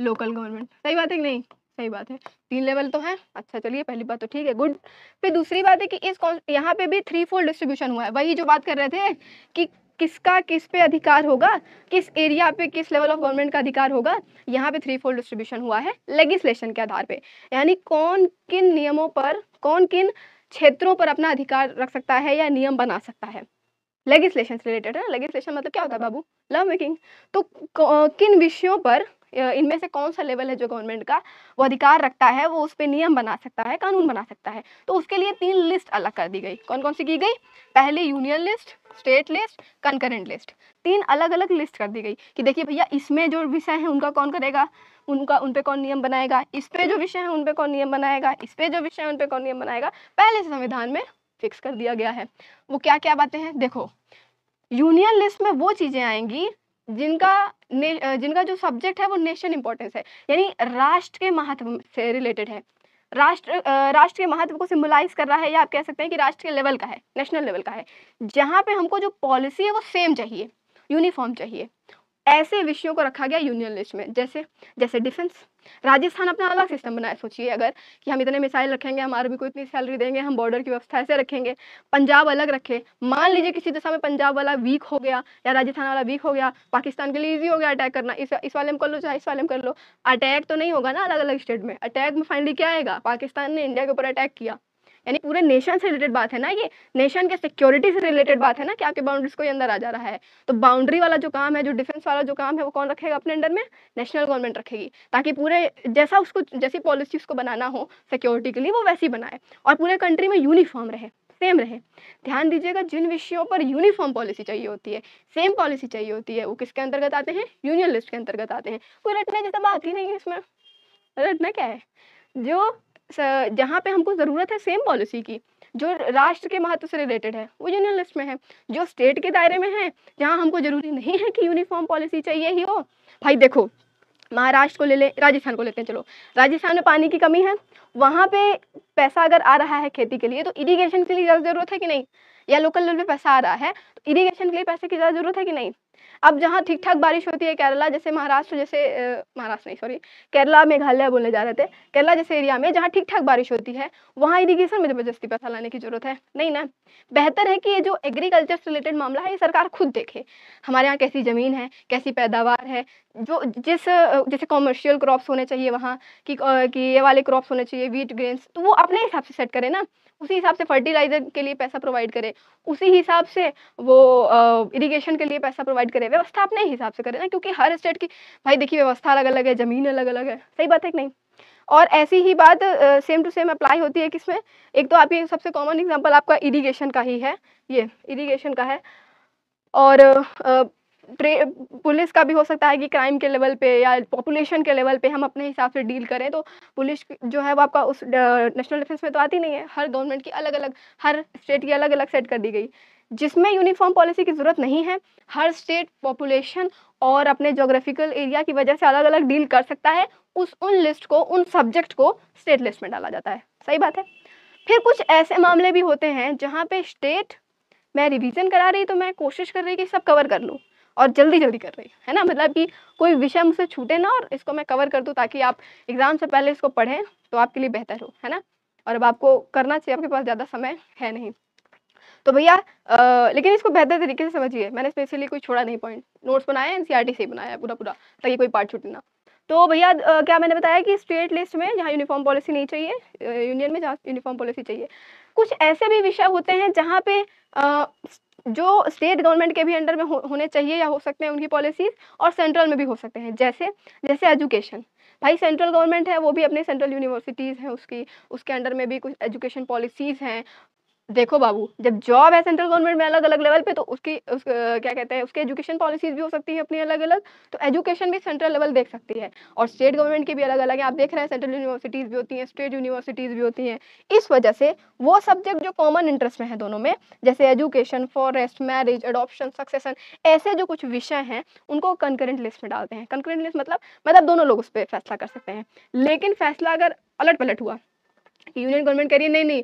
लोकल गवर्नमेंट सही बात है कि नहीं सही बात है तीन लेवल तो है अच्छा चलिए पहली बात तो ठीक है गुड फिर दूसरी बात है कि इस यहाँ पे भी थ्री फोल्ड डिस्ट्रीब्यूशन हुआ है वही जो बात कर रहे थे कि किसका किस पे अधिकार होगा किस एरिया पे किस लेवल ऑफ गवर्नमेंट का अधिकार होगा यहाँ पे थ्री फोल्ड डिस्ट्रीब्यूशन हुआ है लेगिस्लेशन के आधार पे यानी कौन किन नियमों पर कौन किन क्षेत्रों पर अपना अधिकार रख सकता है या नियम बना सकता है लेगिस्लेशन से रिलेटेड है लेगिस्लेशन मतलब क्या होता है बाबू लव मेकिंग तो किन विषयों पर इनमें से कौन सा लेवल है जो गवर्नमेंट का वो अधिकार रखता है वो उस पर नियम बना सकता है कानून बना सकता है तो उसके लिए तीन लिस्ट अलग कर दी गई कौन कौन सी की गई पहले union list state list concurrent list तीन अलग अलग लिस्ट कर दी गई कि देखिए भैया इसमें जो विषय है उनका कौन करेगा उनका उन पर कौन नियम बनाएगा इस पर जो विषय है उन पर कौन नियम बनाएगा इस पर जो विषय है उन पर कौन नियम बनाएगा पहले से संविधान में फिक्स कर दिया गया है वो क्या क्या बातें हैं देखो यूनियन लिस्ट में वो चीज़ें आएंगी जिनका जिनका जो सब्जेक्ट है वो नेशन इंपॉर्टेंस है यानी राष्ट्र के महत्व से रिलेटेड है राष्ट्र राष्ट्र के महत्व को सिम्बलाइज कर रहा है या आप कह सकते हैं कि राष्ट्र के लेवल का है नेशनल लेवल का है जहाँ पे हमको जो पॉलिसी है वो सेम चाहिए यूनिफॉर्म चाहिए ऐसे विषयों को रखा गया यूनियन लिस्ट में जैसे जैसे डिफेंस राजस्थान अपना अलग सिस्टम बनाया सोचिए अगर कि हम इतने मिसाइल रखेंगे हम आर्मी को इतनी सैलरी देंगे हम बॉर्डर की व्यवस्था ऐसे रखेंगे पंजाब अलग रखे मान लीजिए किसी दशा में पंजाब वाला वीक हो गया या राजस्थान वाला वीक हो गया पाकिस्तान के लिए ईजी हो गया अटैक करना इस इस वाले में कर लो चाहे इस वाले में कर लो अटैक तो नहीं होगा ना अलग अलग स्टेट में अटैक में फाइनली क्या आएगा पाकिस्तान ने इंडिया के ऊपर अटैक किया यानी पूरे नेशन से रिलेटेड बात है ना ये नेशन के सिक्योरिटी से रिलेटेड बात है ना कि आपके बाउंड्रीज को अंदर आ जा रहा है तो बाउंड्री वाला जो काम है जो डिफेंस वाला जो काम है वो कौन रखेगा अपने अंडर में नेशनल गवर्नमेंट रखेगी ताकि पूरे जैसा उसको जैसी पॉलिसी उसको बनाना हो सिक्योरिटी के लिए वो वैसी बनाए और पूरे कंट्री में यूनिफॉर्म रहे सेम रहे ध्यान दीजिएगा जिन विषयों पर यूनिफॉर्म पॉलिसी चाहिए होती है सेम पॉलिसी चाहिए होती है वो किसके अंतर्गत आते हैं यूनियन लिस्ट के अंतर्गत आते हैं कोई रटने जैसा बात ही नहीं है इसमें रटना क्या है जो जहाँ पे हमको ज़रूरत है सेम पॉलिसी की जो राष्ट्र के महत्व से रिलेटेड है वो लिस्ट में है जो स्टेट के दायरे में है जहाँ हमको ज़रूरी नहीं है कि यूनिफॉर्म पॉलिसी चाहिए ही हो भाई देखो महाराष्ट्र को ले ले राजस्थान को लेते हैं चलो राजस्थान में पानी की कमी है वहाँ पे पैसा अगर आ रहा है खेती के लिए तो इरीगेशन के लिए ज़्यादा ज़रूरत है कि नहीं या लोकल लेवल पे पैसा आ रहा है तो इरीगेशन के लिए पैसे की ज़्यादा ज़रूरत है कि नहीं अब जहाँ ठीक ठाक बारिश होती है केरला जैसे महाराष्ट्र जैसे महाराष्ट्र नहीं सॉरी केरला मेघालय बोलने जा रहे थे केरला जैसे एरिया में जहाँ ठीक ठाक बारिश होती है वहाँ इरीगेशन में जबरदस्ती पैसा लाने की जरूरत है नहीं ना बेहतर है कि ये जो एग्रीकल्चर से रिलेटेड मामला है ये सरकार खुद देखे हमारे यहाँ कैसी ज़मीन है कैसी पैदावार है जो जिस जैसे कॉमर्शियल क्रॉप्स होने चाहिए वहाँ कि कि ये वाले क्रॉप्स होने चाहिए वीट ग्रेन्स तो वो अपने हिसाब से सेट करें ना उसी हिसाब से फर्टिलाइजर के लिए पैसा प्रोवाइड करे उसी हिसाब से वो इरिगेशन के लिए पैसा प्रोवाइड करे व्यवस्था अपने हिसाब से करे ना क्योंकि हर स्टेट की भाई देखिए व्यवस्था अलग अलग है ज़मीन अलग अलग है सही बात है कि नहीं और ऐसी ही बात सेम टू सेम अप्लाई होती है किसमें एक तो आपकी सबसे कॉमन एग्जाम्पल आपका इरीगेशन का ही है ये इरीगेशन का है और uh, पुलिस का भी हो सकता है कि क्राइम के लेवल पे या पॉपुलेशन के लेवल पे हम अपने हिसाब से डील करें तो पुलिस जो है वो आपका उस नेशनल डिफेंस में तो आती नहीं है हर गवर्नमेंट की अलग अलग हर स्टेट की अलग अलग सेट कर दी गई जिसमें यूनिफॉर्म पॉलिसी की ज़रूरत नहीं है हर स्टेट पॉपुलेशन और अपने जोग्राफिकल एरिया की वजह से अलग अलग डील कर सकता है उस उन लिस्ट को उन सब्जेक्ट को स्टेट लिस्ट में डाला जाता है सही बात है फिर कुछ ऐसे मामले भी होते हैं जहाँ पे स्टेट मैं रिवीजन करा रही तो मैं कोशिश कर रही कि सब कवर कर लूँ और जल्दी जल्दी कर रही है ना मतलब कि कोई विषय मुझसे छूटे ना और इसको मैं कवर कर दूँ ताकि आप एग्ज़ाम से पहले इसको पढ़ें तो आपके लिए बेहतर हो है ना और अब आपको करना चाहिए आपके पास ज़्यादा समय है नहीं तो भैया लेकिन इसको बेहतर तरीके से समझिए मैंने स्पेशली कोई छोड़ा नहीं पॉइंट नोट्स e बनाया एन सी से बनाया पूरा पूरा ताकि कोई पार्ट छूटे ना तो भैया क्या मैंने बताया कि स्टेट लिस्ट में जहाँ यूनिफॉर्म पॉलिसी नहीं चाहिए यूनियन में जहाँ यूनिफॉर्म पॉलिसी चाहिए कुछ ऐसे भी विषय होते हैं जहाँ पे जो स्टेट गवर्नमेंट के भी अंडर में हो, होने चाहिए या हो सकते हैं उनकी पॉलिसीज और सेंट्रल में भी हो सकते हैं जैसे जैसे एजुकेशन भाई सेंट्रल गवर्नमेंट है वो भी अपने सेंट्रल यूनिवर्सिटीज़ हैं उसकी उसके अंडर में भी कुछ एजुकेशन पॉलिसीज़ हैं देखो बाबू जब जॉब है सेंट्रल गवर्नमेंट में अलग अलग लेवल पे तो उसकी उस, क्या कहते हैं उसके एजुकेशन पॉलिसीज भी हो सकती है अपनी अलग अलग तो एजुकेशन भी सेंट्रल लेवल देख सकती है और स्टेट गवर्नमेंट की भी अलग अलग है आप देख रहे हैं सेंट्रल यूनिवर्सिटीज़ भी होती हैं स्टेट यूनिवर्सिटीज़ भी होती हैं इस वजह से वो सब्जेक्ट जो कॉमन इंटरेस्ट में है दोनों में जैसे education forest marriage adoption succession ऐसे जो कुछ विषय हैं उनको कंकरेंट लिस्ट में डालते हैं कंकरेंट लिस्ट मतलब मतलब दोनों लोग उस पर फैसला कर सकते हैं लेकिन फैसला अगर अलट पलट हुआ यूनियन गवर्नमेंट कह रही है नहीं नहीं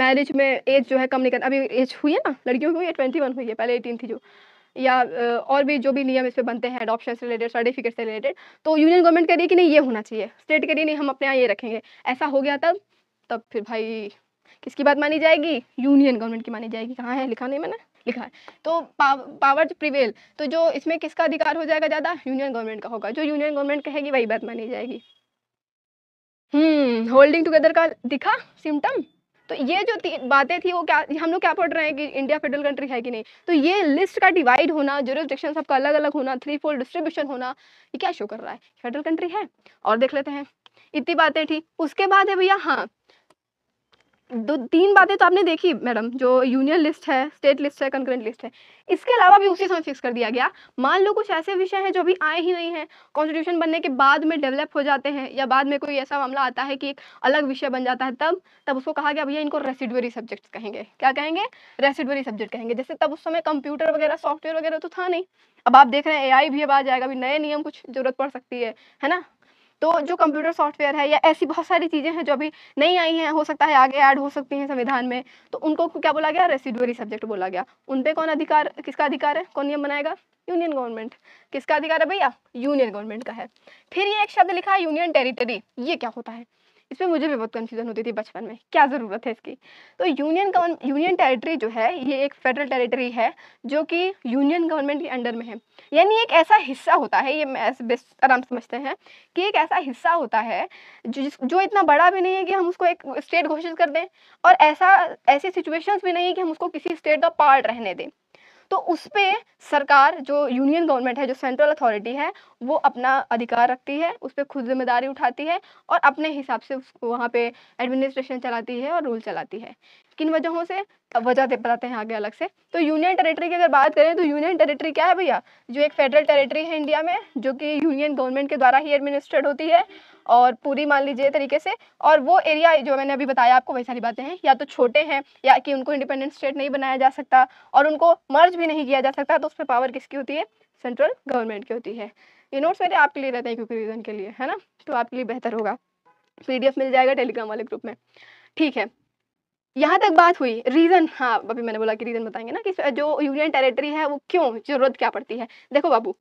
मैरिज में एज जो है कम नहीं करना अभी एज हुई है ना लड़कियों की हुई है ट्वेंटी वन हुई है पहले एटीन थी जो या और भी जो भी नियम इस पर बनते हैं अडॉप्शन से रिलेटेड सर्टिफिकेट से रिलेटेड तो यूनियन गवर्नमेंट कह रही है कि नहीं ये होना चाहिए स्टेट कह रही नहीं हम अपने यहाँ ये रखेंगे ऐसा हो गया तब तब फिर भाई किसकी बात मानी जाएगी यूनियन गवर्नमेंट की मानी जाएगी कहाँ है लिखा नहीं मैंने लिखा है तो पावर पावर प्रिवेल तो जो इसमें किसका अधिकार हो जाएगा ज़्यादा यूनियन गवर्नमेंट का होगा जो यूनियन गवर्नमेंट कहेगी वही बात मानी जाएगी होल्डिंग हम्म, टुगेदर का दिखा सिम्टम तो ये जो बातें थी वो क्या हम लोग क्या पढ़ रहे हैं कि इंडिया फेडरल कंट्री है कि नहीं तो ये लिस्ट का डिवाइड होना जोरिस्डिक्शन सबका अलग अलग होना थ्री फोल्ड डिस्ट्रीब्यूशन होना ये क्या शो कर रहा है फेडरल कंट्री है और देख लेते हैं इतनी बातें थी उसके बाद है भैया हाँ दो तीन बातें तो आपने देखी मैडम जो यूनियन लिस्ट है स्टेट लिस्ट है कंकरेंट लिस्ट है इसके अलावा भी उसी समय फिक्स कर दिया गया मान लो कुछ ऐसे विषय हैं जो अभी आए ही नहीं हैं कॉन्स्टिट्यूशन बनने के बाद में डेवलप हो जाते हैं या बाद में कोई ऐसा मामला आता है कि एक अलग विषय बन जाता है तब तब उसको कहा गया भैया इनको रेसिडवरी सब्जेक्ट कहेंगे क्या कहेंगे रेसिडवरी सब्जेक्ट कहेंगे जैसे तब उस समय कंप्यूटर वगैरह सॉफ्टवेयर वगैरह तो था नहीं अब आप देख रहे हैं ए भी अब आ जाएगा अभी नए नियम कुछ जरूरत पड़ सकती है है ना तो जो कंप्यूटर सॉफ्टवेयर है या ऐसी बहुत सारी चीज़ें हैं जो अभी नहीं आई हैं हो सकता है आगे ऐड हो सकती हैं संविधान में तो उनको क्या बोला गया रेसिडुअरी सब्जेक्ट बोला गया उन कौन अधिकार किसका अधिकार है कौन नियम बनाएगा यूनियन गवर्नमेंट किसका अधिकार है भैया यूनियन गवर्नमेंट का है फिर ये एक शब्द लिखा है यूनियन टेरिटरी ये क्या होता है इसमें मुझे भी बहुत कन्फ्यूजन होती थी बचपन में क्या ज़रूरत है इसकी तो यूनियन गवर्न यूनियन टेरिटरी जो है ये एक फेडरल टेरिटरी है जो कि यूनियन गवर्नमेंट के अंडर में है यानी एक ऐसा हिस्सा होता है ये बेस्ट आराम समझते हैं कि एक ऐसा हिस्सा होता है जो जो इतना बड़ा भी नहीं है कि हम उसको एक स्टेट घोषित कर दें और ऐसा ऐसी सिचुएशन भी नहीं है कि हम उसको किसी स्टेट का पार्ट रहने दें तो उस पर सरकार जो यूनियन गवर्नमेंट है जो सेंट्रल अथॉरिटी है वो अपना अधिकार रखती है उस पर खुद जिम्मेदारी उठाती है और अपने हिसाब से उसको वहाँ पे एडमिनिस्ट्रेशन चलाती है और रूल चलाती है किन वजहों से वजह दे बताते हैं आगे अलग से तो यूनियन टेरिटरी की अगर बात करें तो यूनियन टेरिटरी क्या है भैया जो एक फेडरल टेरिटरी है इंडिया में जो कि यूनियन गवर्नमेंट के द्वारा ही एडमिनिस्ट्रेट होती है और पूरी मान लीजिए तरीके से और वो एरिया जो मैंने अभी बताया आपको वही सारी बातें हैं या तो छोटे हैं या कि उनको इंडिपेंडेंट स्टेट नहीं बनाया जा सकता और उनको मर्ज भी नहीं किया जा सकता तो उस पर पावर किसकी होती है सेंट्रल गवर्नमेंट की होती है ये नोट्स मेरे आपके लिए रहते हैं क्योंकि रीज़न के लिए है ना तो आपके लिए बेहतर होगा पीडीएफ मिल जाएगा टेलीग्राम वाले ग्रुप में ठीक है यहाँ तक बात हुई रीज़न हाँ अभी मैंने बोला कि रीज़न बताएंगे ना कि जो यूनियन टेरिटरी है वो क्यों ज़रूरत क्या पड़ती है देखो बाबू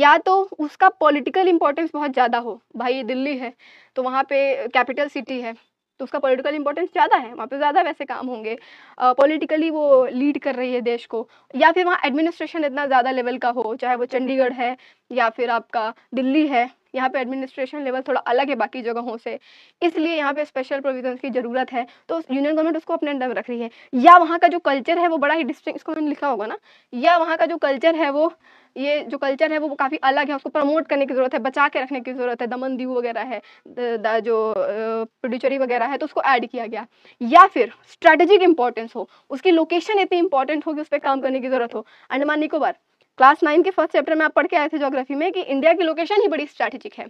या तो उसका पॉलिटिकल इम्पोर्टेंस बहुत ज़्यादा हो भाई दिल्ली है तो वहाँ पे कैपिटल सिटी है तो उसका पॉलिटिकल इंपॉर्टेंस ज़्यादा है वहाँ पे ज़्यादा वैसे काम होंगे पॉलिटिकली वो लीड कर रही है देश को या फिर वहाँ एडमिनिस्ट्रेशन इतना ज़्यादा लेवल का हो चाहे वो चंडीगढ़ है या फिर आपका दिल्ली है यहाँ पे एडमिनिस्ट्रेशन लेवल थोड़ा अलग है बाकी जगहों से इसलिए यहाँ पे स्पेशल प्रोविजन की ज़रूरत है तो यूनियन गवर्नमेंट उसको अपने अंडर रख रही है या वहाँ का जो कल्चर है वो बड़ा ही डिस्टिंग इसको मैंने लिखा होगा ना या वहाँ का जो कल्चर है वो ये जो कल्चर है वो काफ़ी अलग है उसको प्रमोट करने की ज़रूरत है बचा के रखने की ज़रूरत है दमन दीव वगैरह है द, द, जो पुडुचेरी वगैरह है तो उसको ऐड किया गया या फिर स्ट्रेटेजिक इंपॉर्टेंस हो उसकी लोकेशन इतनी इंपॉर्टेंट हो कि उस पर काम करने की ज़रूरत हो अंडमान निकोबार क्लास नाइन के फर्स्ट चैप्टर में आप पढ़ के आए थे जोग्राफी में कि इंडिया की लोकेशन ही बड़ी स्ट्रैटेजिक है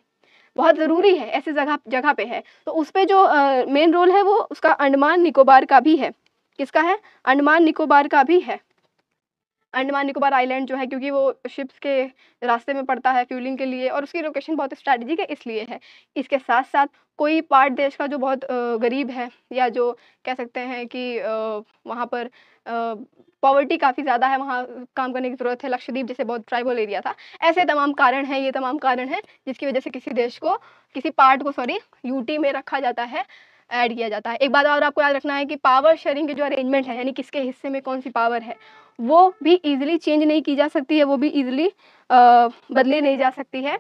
बहुत ज़रूरी है ऐसी जगह जगह पे है तो उस पर जो मेन रोल है वो उसका अंडमान निकोबार का भी है किसका है अंडमान निकोबार का भी है अंडमान निकोबार आइलैंड जो है क्योंकि वो शिप्स के रास्ते में पड़ता है फ्यूलिंग के लिए और उसकी लोकेशन बहुत स्ट्रैटेजिक है इसलिए है इसके साथ साथ कोई पार्ट देश का जो बहुत गरीब है या जो कह सकते हैं कि वहाँ पर पॉवर्टी काफ़ी ज़्यादा है वहाँ काम करने की ज़रूरत है लक्षद्वीप जैसे बहुत ट्राइबल एरिया था ऐसे तमाम कारण हैं ये तमाम कारण हैं जिसकी वजह से किसी देश को किसी पार्ट को सॉरी यूटी में रखा जाता है ऐड किया जाता है एक बात और आपको याद रखना है कि पावर शेयरिंग के जो अरेंजमेंट है यानी किसके हिस्से में कौन सी पावर है वो भी इजीली चेंज नहीं की जा सकती है वो भी इजीली बदली नहीं जा सकती है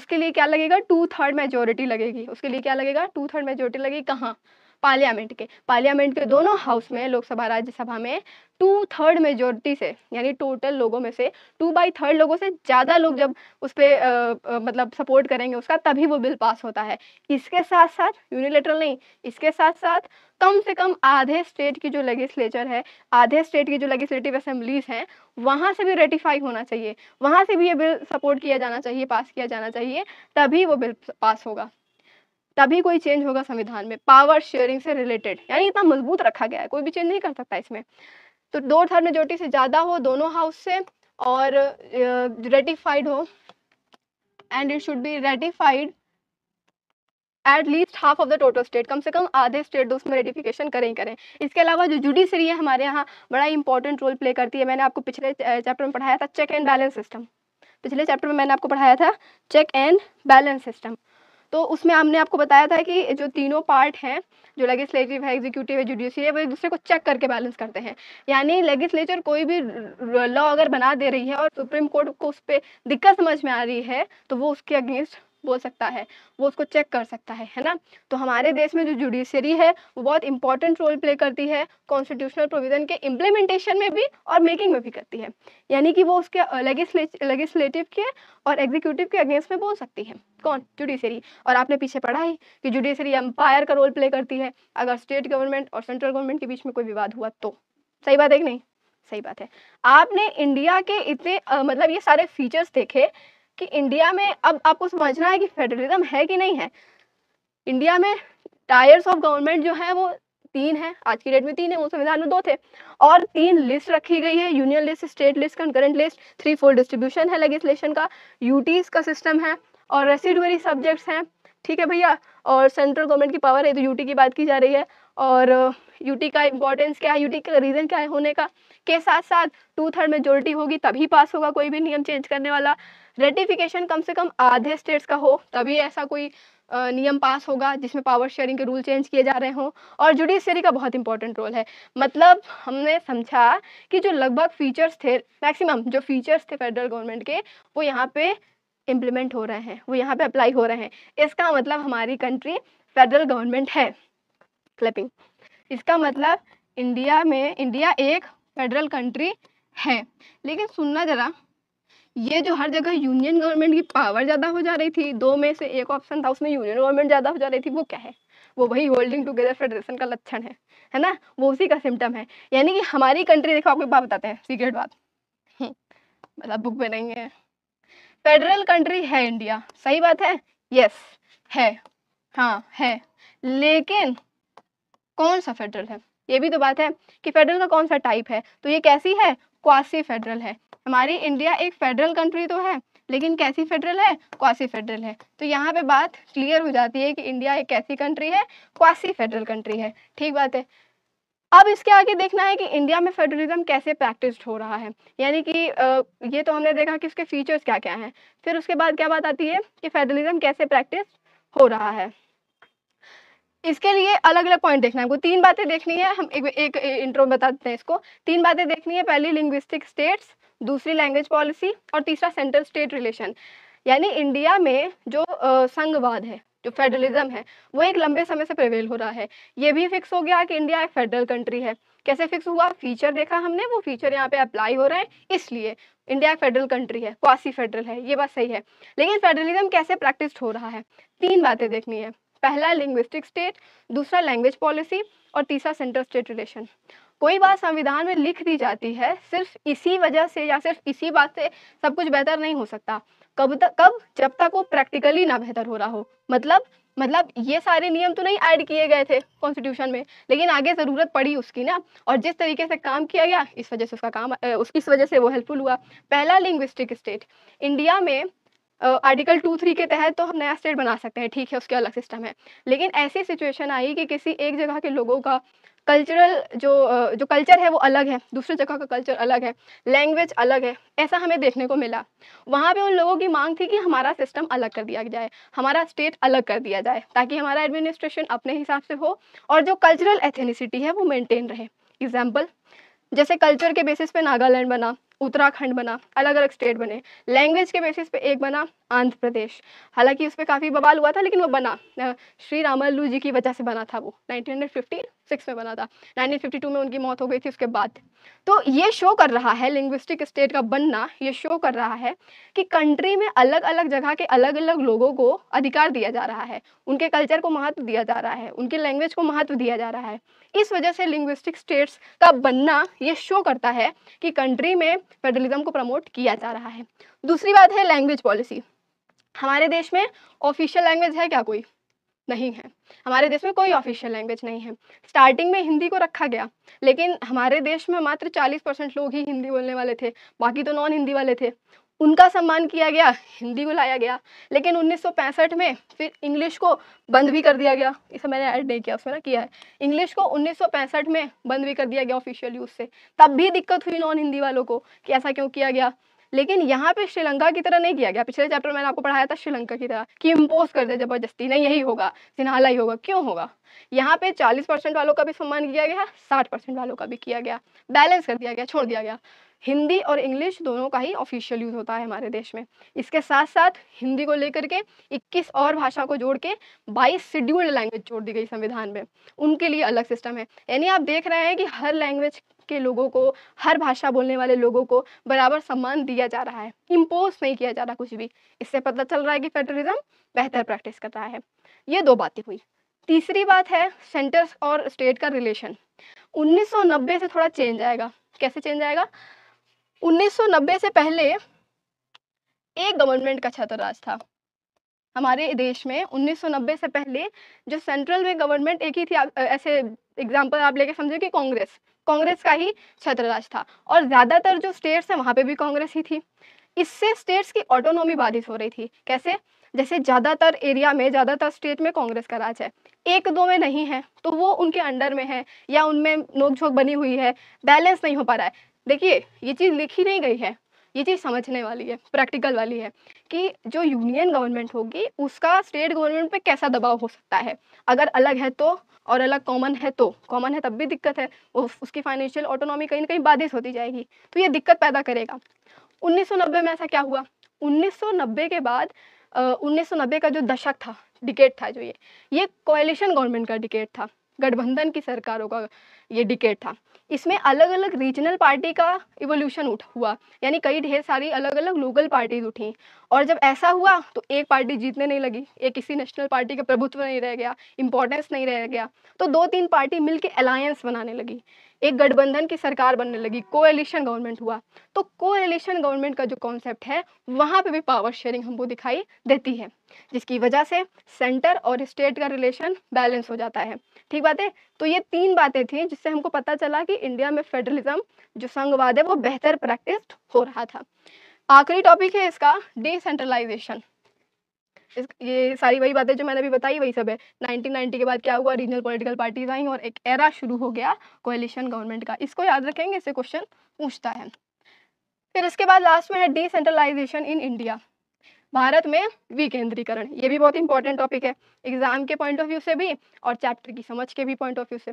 उसके लिए क्या लगेगा टू थर्ड मेजोरिटी लगेगी उसके लिए क्या लगेगा टू थर्ड मेजोरिटी लगेगी कहाँ पार्लियामेंट के पार्लियामेंट के दोनों हाउस में लोकसभा राज्यसभा में टू थर्ड मेजोरिटी से यानी टोटल लोगों में से टू बाई थर्ड लोगों से ज़्यादा लोग जब उस पर मतलब सपोर्ट करेंगे उसका तभी वो बिल पास होता है इसके साथ साथ यूनिलेटरल नहीं इसके साथ साथ कम से कम आधे स्टेट की जो लेजिस्लेचर है आधे स्टेट की जो लेजिस्लेटिव असेंबलीज हैं वहाँ से भी रेटिफाई होना चाहिए वहाँ से भी ये बिल सपोर्ट किया जाना चाहिए पास किया जाना चाहिए तभी वो बिल पास होगा तभी कोई चेंज होगा संविधान में पावर शेयरिंग से रिलेटेड यानी इतना मजबूत रखा गया है कोई भी चेंज नहीं कर सकता इसमें तो दो थर्ड मेजोरिटी से ज़्यादा हो दोनों हाउस से और रेटिफाइड हो and it should be ratified at least half of the total state कम से कम आधे स्टेट दोस्त में रेटिफिकेशन करें ही करें इसके अलावा जो जुडिशरी है हमारे यहाँ बड़ा इंपॉर्टेंट रोल प्ले करती है मैंने आपको पिछले चैप्टर में पढ़ाया था चेक एंड बैलेंस सिस्टम पिछले चैप्टर में मैंने आपको पढ़ाया था चेक एंड बैलेंस सिस्टम तो उसमें हमने आपको बताया था कि जो तीनों पार्ट हैं जो लेगिस्लेटिव है एग्जीक्यूटिव है जुडिशरी है वो एक दूसरे को चेक करके बैलेंस करते हैं यानी लेगिस्लेचर कोई भी लॉ अगर बना दे रही है और सुप्रीम कोर्ट को उस पर दिक्कत समझ में आ रही है तो वो उसके अगेंस्ट बोल सकता है वो उसको चेक कर सकता है है ना तो हमारे देश में जो जुडिशरी है वो बहुत इंपॉर्टेंट रोल प्ले करती है कॉन्स्टिट्यूशनल प्रोविजन के इम्प्लीमेंटेशन में भी और मेकिंग में भी करती है यानी कि वो उसके लेजिस्लेटिव के और एग्जीक्यूटिव के अगेंस्ट में बोल सकती है कौन जुडिशरी और आपने पीछे पढ़ा ही कि जुडिशरी एम्पायर का रोल प्ले करती है अगर स्टेट गवर्नमेंट और सेंट्रल गवर्नमेंट के बीच में कोई विवाद हुआ तो सही बात है कि नहीं सही बात है आपने इंडिया के इतने आ, मतलब ये सारे फीचर्स देखे कि इंडिया में अब आपको समझना है कि फेडरलिज्म है कि नहीं है इंडिया में टायर्स ऑफ गवर्नमेंट जो है वो तीन है आज की डेट में तीन है वो संविधान में दो थे और तीन लिस्ट रखी गई है union list state list concurrent list three four distribution है लेगिस्लेशन का यूटीज का सिस्टम है और रेसिडुअरी सब्जेक्ट्स हैं ठीक है भैया और सेंट्रल गवर्नमेंट की पावर है तो यूटी की बात की जा रही है और यूटी uh, का इम्पोर्टेंस क्या है यूटी का रीज़न क्या है होने का के साथ साथ टू थर्ड मेजोरिटी होगी तभी पास होगा कोई भी नियम चेंज करने वाला रेटिफिकेशन कम से कम आधे स्टेट्स का हो तभी ऐसा कोई नियम पास होगा जिसमें पावर शेयरिंग के रूल चेंज किए जा रहे हों और जुडिशरी का बहुत इंपॉर्टेंट रोल है मतलब हमने समझा कि जो लगभग फीचर्स थे मैक्सिमम जो फीचर्स थे फेडरल गवर्नमेंट के वो यहाँ पे इम्प्लीमेंट हो रहे हैं वो यहाँ पे अप्लाई हो रहे हैं इसका मतलब हमारी कंट्री फेडरल गवर्नमेंट है क्लैपिंग इसका मतलब इंडिया में इंडिया एक फेडरल कंट्री है लेकिन सुनना ज़रा ये जो हर जगह यूनियन गवर्नमेंट की पावर ज़्यादा हो जा रही थी दो में से एक ऑप्शन था उसमें यूनियन गवर्नमेंट ज़्यादा हो जा रही थी वो क्या है वो वही होल्डिंग टुगेदर फेडरेशन का लक्षण है है ना वो उसी का सिम्टम है यानी कि हमारी कंट्री देखो आपको बात बताते हैं सीक्रेट बात हम्म, मतलब बुक में नहीं है फेडरल कंट्री है इंडिया सही बात है यस है हाँ है लेकिन कौन सा फेडरल है ये भी तो बात है कि फेडरल का कौन सा टाइप है तो ये कैसी है क्वासी फेडरल है हमारी इंडिया एक फेडरल कंट्री तो है लेकिन कैसी फेडरल है क्वासी फेडरल है तो यहाँ पे बात क्लियर हो जाती है कि इंडिया एक कैसी कंट्री है क्वासी फेडरल कंट्री है ठीक बात है अब इसके आगे देखना है कि इंडिया में फेडरलिज्म कैसे प्रैक्टिस हो रहा है यानी कि ये तो हमने देखा कि उसके फीचर्स क्या क्या हैं फिर उसके बाद क्या बात आती है कि फेडरलिज्म कैसे प्रैक्टिस हो रहा है इसके लिए अलग अलग पॉइंट देखना है तीन बातें देखनी है हम एक एक इंट्रो बता देते हैं इसको तीन बातें देखनी है पहली लिंग्विस्टिक स्टेट्स दूसरी लैंग्वेज पॉलिसी और तीसरा सेंट्रल स्टेट रिलेशन यानी इंडिया में जो संघवाद है जो फेडरलिज्म है वो एक लंबे समय से प्रिवेल हो रहा है ये भी फिक्स हो गया कि इंडिया एक फेडरल कंट्री है कैसे फिक्स हुआ फीचर देखा हमने वो फीचर यहाँ पे अप्लाई हो रहा है इसलिए इंडिया फेडरल कंट्री है क्वासी फेडरल है ये बात सही है लेकिन फेडरलिज्म कैसे प्रैक्टिस हो रहा है तीन बातें देखनी है पहला लिंग्विस्टिक स्टेट दूसरा लैंग्वेज पॉलिसी और तीसरा सेंट्रल स्टेट रिलेशन कोई बात संविधान में लिख दी जाती है सिर्फ इसी वजह से या सिर्फ इसी बात से सब कुछ बेहतर नहीं हो सकता कब तक कब जब तक वो प्रैक्टिकली ना बेहतर हो रहा हो मतलब मतलब ये सारे नियम तो नहीं ऐड किए गए थे कॉन्स्टिट्यूशन में लेकिन आगे ज़रूरत पड़ी उसकी ना और जिस तरीके से काम किया गया इस वजह से उसका काम उसकी इस वजह से वो हेल्पफुल हुआ पहला लिंग्विस्टिक स्टेट इंडिया में आर्टिकल टू थ्री के तहत तो हम नया स्टेट बना सकते हैं ठीक है उसके अलग सिस्टम है लेकिन ऐसी सिचुएशन आई कि किसी एक जगह के लोगों का कल्चरल जो जो कल्चर है वो अलग है दूसरी जगह का कल्चर अलग है लैंग्वेज अलग है ऐसा हमें देखने को मिला वहाँ पे उन लोगों की मांग थी कि हमारा सिस्टम अलग कर दिया जाए हमारा स्टेट अलग कर दिया जाए ताकि हमारा एडमिनिस्ट्रेशन अपने हिसाब से हो और जो कल्चरल एथेनिसिटी है वो मेनटेन रहे एग्जाम्पल जैसे कल्चर के बेसिस पे नागालैंड बना उत्तराखंड बना अलग अलग स्टेट बने लैंग्वेज के बेसिस पे एक बना आंध्र प्रदेश हालांकि उस पर काफ़ी बवाल हुआ था लेकिन वो बना श्री रामल्लू जी की वजह से बना था वो 1956 सिक्स में बना था 1952 में उनकी मौत हो गई थी उसके बाद तो ये शो कर रहा है लिंग्विस्टिक स्टेट का बनना ये शो कर रहा है कि कंट्री में अलग अलग जगह के अलग अलग लोगों को अधिकार दिया जा रहा है उनके कल्चर को महत्व दिया जा रहा है उनके लैंग्वेज को महत्व दिया जा रहा है इस वजह से लिंग्विस्टिक स्टेट्स का बनना ये शो करता है कि कंट्री में फेडरलिज्म को प्रमोट किया जा रहा है दूसरी बात है लैंग्वेज पॉलिसी हमारे देश में ऑफिशियल लैंग्वेज है क्या कोई नहीं है हमारे देश में कोई ऑफिशियल लैंग्वेज नहीं है स्टार्टिंग में हिंदी को रखा गया लेकिन हमारे देश में मात्र 40 परसेंट लोग ही हिंदी बोलने वाले थे बाकी तो नॉन हिंदी वाले थे उनका सम्मान किया गया हिंदी को लाया गया लेकिन 1965 में फिर इंग्लिश को बंद भी कर दिया गया इसे मैंने ऐड नहीं किया उसमें ना किया है इंग्लिश को 1965 में बंद भी कर दिया गया ऑफिशियल यूज़ से तब भी दिक्कत हुई नॉन हिंदी वालों को कि ऐसा क्यों किया गया लेकिन यहाँ पे श्रीलंका की तरह नहीं किया गया पिछले चैप्टर मैंने आपको पढ़ाया था श्रीलंका की तरह कि इम्पोज कर दे जबरदस्ती नहीं यही होगा सिन्हाला ही होगा क्यों होगा यहाँ पे 40 परसेंट वालों का भी सम्मान किया गया 60 परसेंट वालों का भी किया गया बैलेंस कर दिया गया छोड़ दिया गया हिंदी और इंग्लिश दोनों का ही ऑफिशियल यूज़ होता है हमारे देश में इसके साथ साथ हिंदी को लेकर के 21 और भाषा को जोड़ के 22 शेड्यूल्ड लैंग्वेज जोड़ दी गई संविधान में उनके लिए अलग सिस्टम है यानी आप देख रहे हैं कि हर लैंग्वेज के लोगों को हर भाषा बोलने वाले लोगों को बराबर सम्मान दिया जा रहा है इम्पोज नहीं किया जा रहा कुछ भी इससे पता चल रहा है कि फेडरलिज्म बेहतर प्रैक्टिस कर रहा है ये दो बातें हुई तीसरी बात है सेंटर और स्टेट का रिलेशन 1990 से थोड़ा चेंज आएगा कैसे चेंज आएगा 1990 से पहले एक गवर्नमेंट का छात्र राज था हमारे देश में 1990 से पहले जो सेंट्रल में गवर्नमेंट एक ही थी ऐसे एग्जांपल आप लेके समझो कि कांग्रेस कांग्रेस का ही राज था और ज़्यादातर जो स्टेट्स हैं वहां पे भी कांग्रेस ही थी इससे स्टेट्स की ऑटोनॉमी बाधित हो रही थी कैसे जैसे ज़्यादातर एरिया में ज़्यादातर स्टेट में कांग्रेस का राज है एक दो में नहीं है तो वो उनके अंडर में है या उनमें नोकझोंक बनी हुई है बैलेंस नहीं हो पा रहा है देखिए ये चीज़ लिखी नहीं गई है ये चीज़ समझने वाली है प्रैक्टिकल वाली है कि जो यूनियन गवर्नमेंट होगी उसका स्टेट गवर्नमेंट पे कैसा दबाव हो सकता है अगर अलग है तो और अलग कॉमन है तो कॉमन है तब भी दिक्कत है उसकी फाइनेंशियल ऑटोनॉमी कहीं ना कहीं बाधित होती जाएगी तो ये दिक्कत पैदा करेगा 1990 में ऐसा क्या हुआ 1990 के बाद उन्नीस का जो दशक था डिकेट था जो ये ये कोलिशन गवर्नमेंट का डिकेट था गठबंधन की सरकारों का ये डिकेट था इसमें अलग अलग रीजनल पार्टी का इवोल्यूशन उठ हुआ यानी कई ढेर सारी अलग अलग लोकल पार्टीज उठी और जब ऐसा हुआ तो एक पार्टी जीतने नहीं लगी एक किसी नेशनल पार्टी का प्रभुत्व नहीं रह गया इंपॉर्टेंस नहीं रह गया तो दो तीन पार्टी मिलकर अलायंस बनाने लगी एक गठबंधन की सरकार बनने लगी एलिशन गवर्नमेंट हुआ तो कोएलिशन गवर्नमेंट का जो कॉन्सेप्ट है वहाँ पे भी पावर शेयरिंग हमको दिखाई देती है जिसकी वजह से सेंटर और स्टेट का रिलेशन बैलेंस हो जाता है ठीक बात है तो ये तीन बातें थी जिससे हमको पता चला कि इंडिया में फेडरलिज्म जो संघवाद है वो बेहतर प्रैक्टिस हो रहा था आखिरी टॉपिक है इसका डिसेंट्रलाइजेशन इस ये सारी वही बातें जो मैंने अभी बताई वही सब है 1990 के बाद क्या हुआ रीजनल पॉलिटिकल पार्टीज आई और एक एरा शुरू हो गया कोलिशन गवर्नमेंट का इसको याद रखेंगे इससे क्वेश्चन पूछता है फिर इसके बाद लास्ट में है डिसेंट्रलाइजेशन इन इंडिया भारत में विकेंद्रीकरण ये भी बहुत इंपॉर्टेंट टॉपिक है एग्जाम के पॉइंट ऑफ व्यू से भी और चैप्टर की समझ के भी पॉइंट ऑफ व्यू से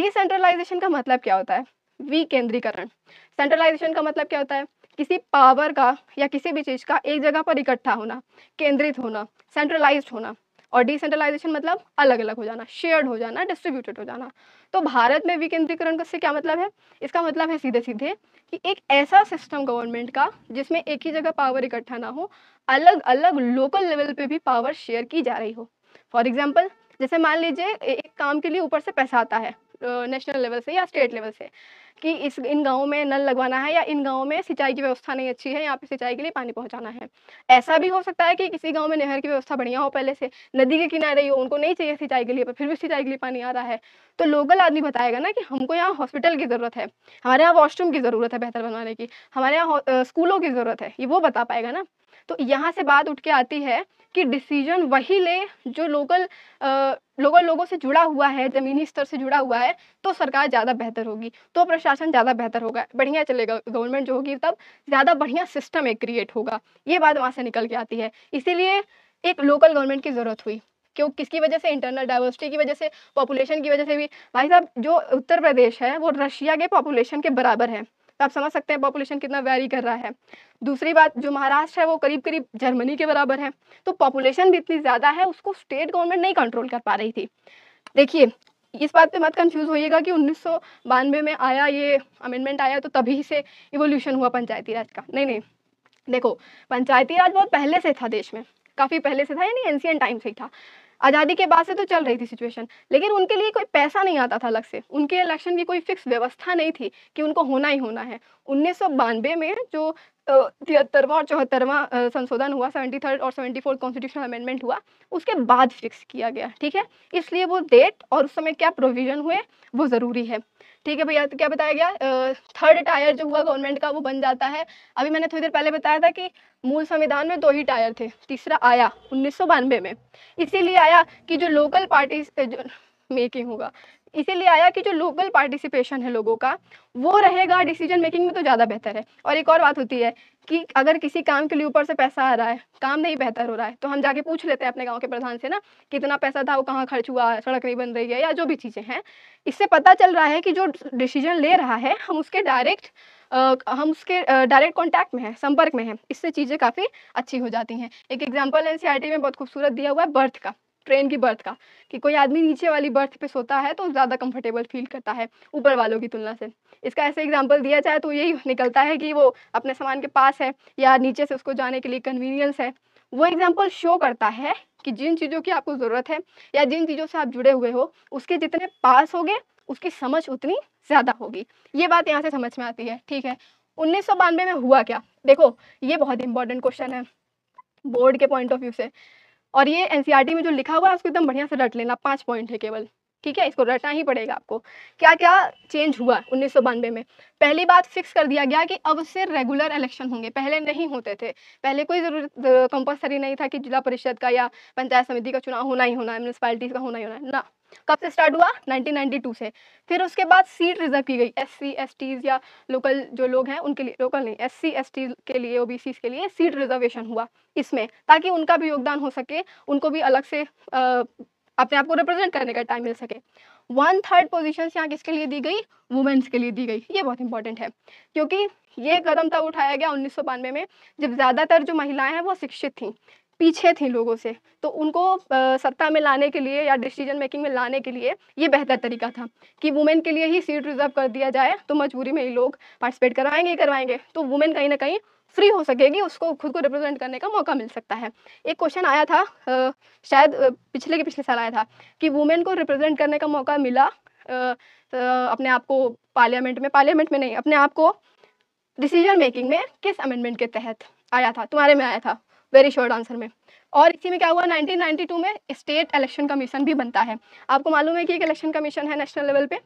डिसेंट्रलाइजेशन का मतलब क्या होता है विकेंद्रीकरण सेंट्रलाइजेशन का मतलब क्या होता है किसी पावर का या किसी भी चीज़ का एक जगह पर इकट्ठा होना केंद्रित होना सेंट्रलाइज होना और डिसेंट्रलाइजेशन मतलब अलग अलग हो जाना शेयर्ड हो जाना डिस्ट्रीब्यूटेड हो जाना तो भारत में विकेंद्रीकरण से क्या मतलब है इसका मतलब है सीधे सीधे कि एक ऐसा सिस्टम गवर्नमेंट का जिसमें एक ही जगह पावर इकट्ठा ना हो अलग अलग लोकल लेवल पे भी पावर शेयर की जा रही हो फॉर एग्जाम्पल जैसे मान लीजिए एक काम के लिए ऊपर से पैसा आता है नेशनल लेवल से या स्टेट लेवल से कि इस इन गाँव में नल लगवाना है या इन गाँव में सिंचाई की व्यवस्था नहीं अच्छी है यहाँ पे सिंचाई के लिए पानी पहुँचाना है ऐसा भी हो सकता है कि किसी गाँव में नहर की व्यवस्था बढ़िया हो पहले से नदी के किनारे हो उनको नहीं चाहिए सिंचाई के लिए पर फिर भी सिंचाई के लिए पानी आ रहा है तो लोकल आदमी बताएगा ना कि हमको यहाँ हॉस्पिटल की ज़रूरत है हमारे यहाँ वॉशरूम की ज़रूरत है बेहतर बनवाने की हमारे यहाँ स्कूलों की ज़रूरत है ये वो बता पाएगा ना तो यहाँ से बात उठ के आती है कि डिसीजन वही ले जो लोकल लोकल लोगों से जुड़ा हुआ है ज़मीनी स्तर से जुड़ा हुआ है तो सरकार ज़्यादा बेहतर होगी तो प्रशासन ज़्यादा बेहतर होगा बढ़िया चलेगा गवर्नमेंट जो होगी तब ज़्यादा बढ़िया सिस्टम एक क्रिएट होगा ये बात वहाँ से निकल के आती है इसीलिए एक लोकल गवर्नमेंट की ज़रूरत हुई क्यों किसकी वजह से इंटरनल डाइवर्सिटी की वजह से पॉपुलेशन की वजह से भी भाई साहब जो उत्तर प्रदेश है वो रशिया के पॉपुलेशन के बराबर है तो आप समझ सकते हैं पॉपुलेशन कितना वेरी कर रहा है दूसरी बात जो महाराष्ट्र है वो करीब करीब जर्मनी के बराबर है तो पॉपुलेशन भी इतनी ज़्यादा है उसको स्टेट गवर्नमेंट नहीं कंट्रोल कर पा रही थी देखिए इस बात पे मत कंफ्यूज होइएगा कि उन्नीस में आया ये अमेंडमेंट आया तो तभी से इवोल्यूशन हुआ पंचायती राज का नहीं नहीं देखो पंचायती राज बहुत पहले से था देश में काफ़ी पहले से था यानी एंशियन टाइम से ही था आज़ादी के बाद से तो चल रही थी सिचुएशन लेकिन उनके लिए कोई पैसा नहीं आता था अलग से उनके इलेक्शन की कोई फिक्स व्यवस्था नहीं थी कि उनको होना ही होना है उन्नीस में जो तिहत्तरवा और चौहत्तरवा संशोधन हुआ सेवेंटी थर्ड और सेवेंटी फोर्थ कॉन्स्टिट्यूशनल अमेंडमेंट हुआ उसके बाद फिक्स किया गया ठीक है इसलिए वो डेट और उस समय क्या प्रोविजन हुए वो ज़रूरी है ठीक है भैया तो क्या बताया गया थर्ड uh, टायर जो हुआ गवर्नमेंट का वो बन जाता है अभी मैंने थोड़ी देर पहले बताया था कि मूल संविधान में दो ही टायर थे तीसरा आया उन्नीस में इसीलिए आया कि जो लोकल पार्टी मेकिंग होगा इसीलिए आया कि जो लोकल पार्टिसिपेशन है लोगों का वो रहेगा डिसीजन मेकिंग में तो ज़्यादा बेहतर है और एक और बात होती है कि अगर किसी काम के लिए ऊपर से पैसा आ रहा है काम नहीं बेहतर हो रहा है तो हम जाके पूछ लेते हैं अपने गाँव के प्रधान से ना कितना पैसा था वो कहाँ खर्च हुआ सड़क नहीं बन रही है या जो भी चीज़ें हैं इससे पता चल रहा है कि जो डिसीजन ले रहा है हम उसके डायरेक्ट हम उसके डायरेक्ट कॉन्टैक्ट में है संपर्क में है इससे चीज़ें काफ़ी अच्छी हो जाती हैं एक एग्जाम्पल एन में बहुत खूबसूरत दिया हुआ है बर्थ का ट्रेन की बर्थ का कि कोई आदमी नीचे वाली बर्थ पे सोता है तो ज़्यादा कंफर्टेबल फील करता है ऊपर वालों की तुलना से इसका ऐसे एग्जांपल दिया जाए तो यही निकलता है कि वो अपने सामान के पास है या नीचे से उसको जाने के लिए कन्वीनियंस है वो एग्जाम्पल शो करता है कि जिन चीज़ों की आपको ज़रूरत है या जिन चीज़ों से आप जुड़े हुए हो उसके जितने पास होगे उसकी समझ उतनी ज़्यादा होगी ये बात यहाँ से समझ में आती है ठीक है उन्नीस में हुआ क्या देखो ये बहुत इंपॉर्टेंट क्वेश्चन है बोर्ड के पॉइंट ऑफ व्यू से और ये एनसीईआरटी e में जो लिखा हुआ है उसको एकदम बढ़िया से रट लेना पाँच पॉइंट है केवल ठीक है इसको रटना ही पड़ेगा आपको क्या क्या चेंज हुआ उन्नीस में पहली बात फिक्स कर दिया गया कि अब से रेगुलर इलेक्शन होंगे पहले नहीं होते थे पहले कोई जरूरत कंपलसरी नहीं था कि जिला परिषद का या पंचायत समिति का चुनाव होना ही होना है म्यूनसिपैलिटीज का होना ही होना है ना कब से स्टार्ट हुआ 1992 से फिर उसके बाद सीट रिजर्व की गई एस सी या लोकल जो लोग हैं उनके लिए लोकल नहीं एस सी के लिए ओ के लिए सीट रिजर्वेशन हुआ इसमें ताकि उनका भी योगदान हो सके उनको भी अलग से आ, अपने आप को रिप्रेजेंट करने का टाइम मिल सके वन थर्ड पोजिशन यहाँ किसके लिए दी गई वुमेन्स के लिए दी गई ये बहुत इंपॉर्टेंट है क्योंकि ये कदम तब उठाया गया उन्नीस में जब ज़्यादातर जो महिलाएं हैं वो शिक्षित थीं पीछे थी लोगों से तो उनको सत्ता में लाने के लिए या डिसीजन मेकिंग में लाने के लिए ये बेहतर तरीका था कि वुमेन के लिए ही सीट रिजर्व कर दिया जाए तो मजबूरी में ये लोग पार्टिसिपेट करवाएंगे ही करवाएंगे तो वुमेन कहीं ना कहीं फ्री हो सकेगी उसको खुद को रिप्रेजेंट करने का मौका मिल सकता है एक क्वेश्चन आया था शायद पिछले के पिछले साल आया था कि वुमेन को रिप्रेजेंट करने का मौका मिला अपने आप को पार्लियामेंट में पार्लियामेंट में नहीं अपने आप को डिसीजन मेकिंग में किस अमेंडमेंट के तहत आया था तुम्हारे में आया था वेरी शॉर्ट आंसर में और इसी में क्या हुआ 1992 में स्टेट इलेक्शन कमीशन भी बनता है आपको मालूम है कि एक इलेक्शन कमीशन है नेशनल लेवल पे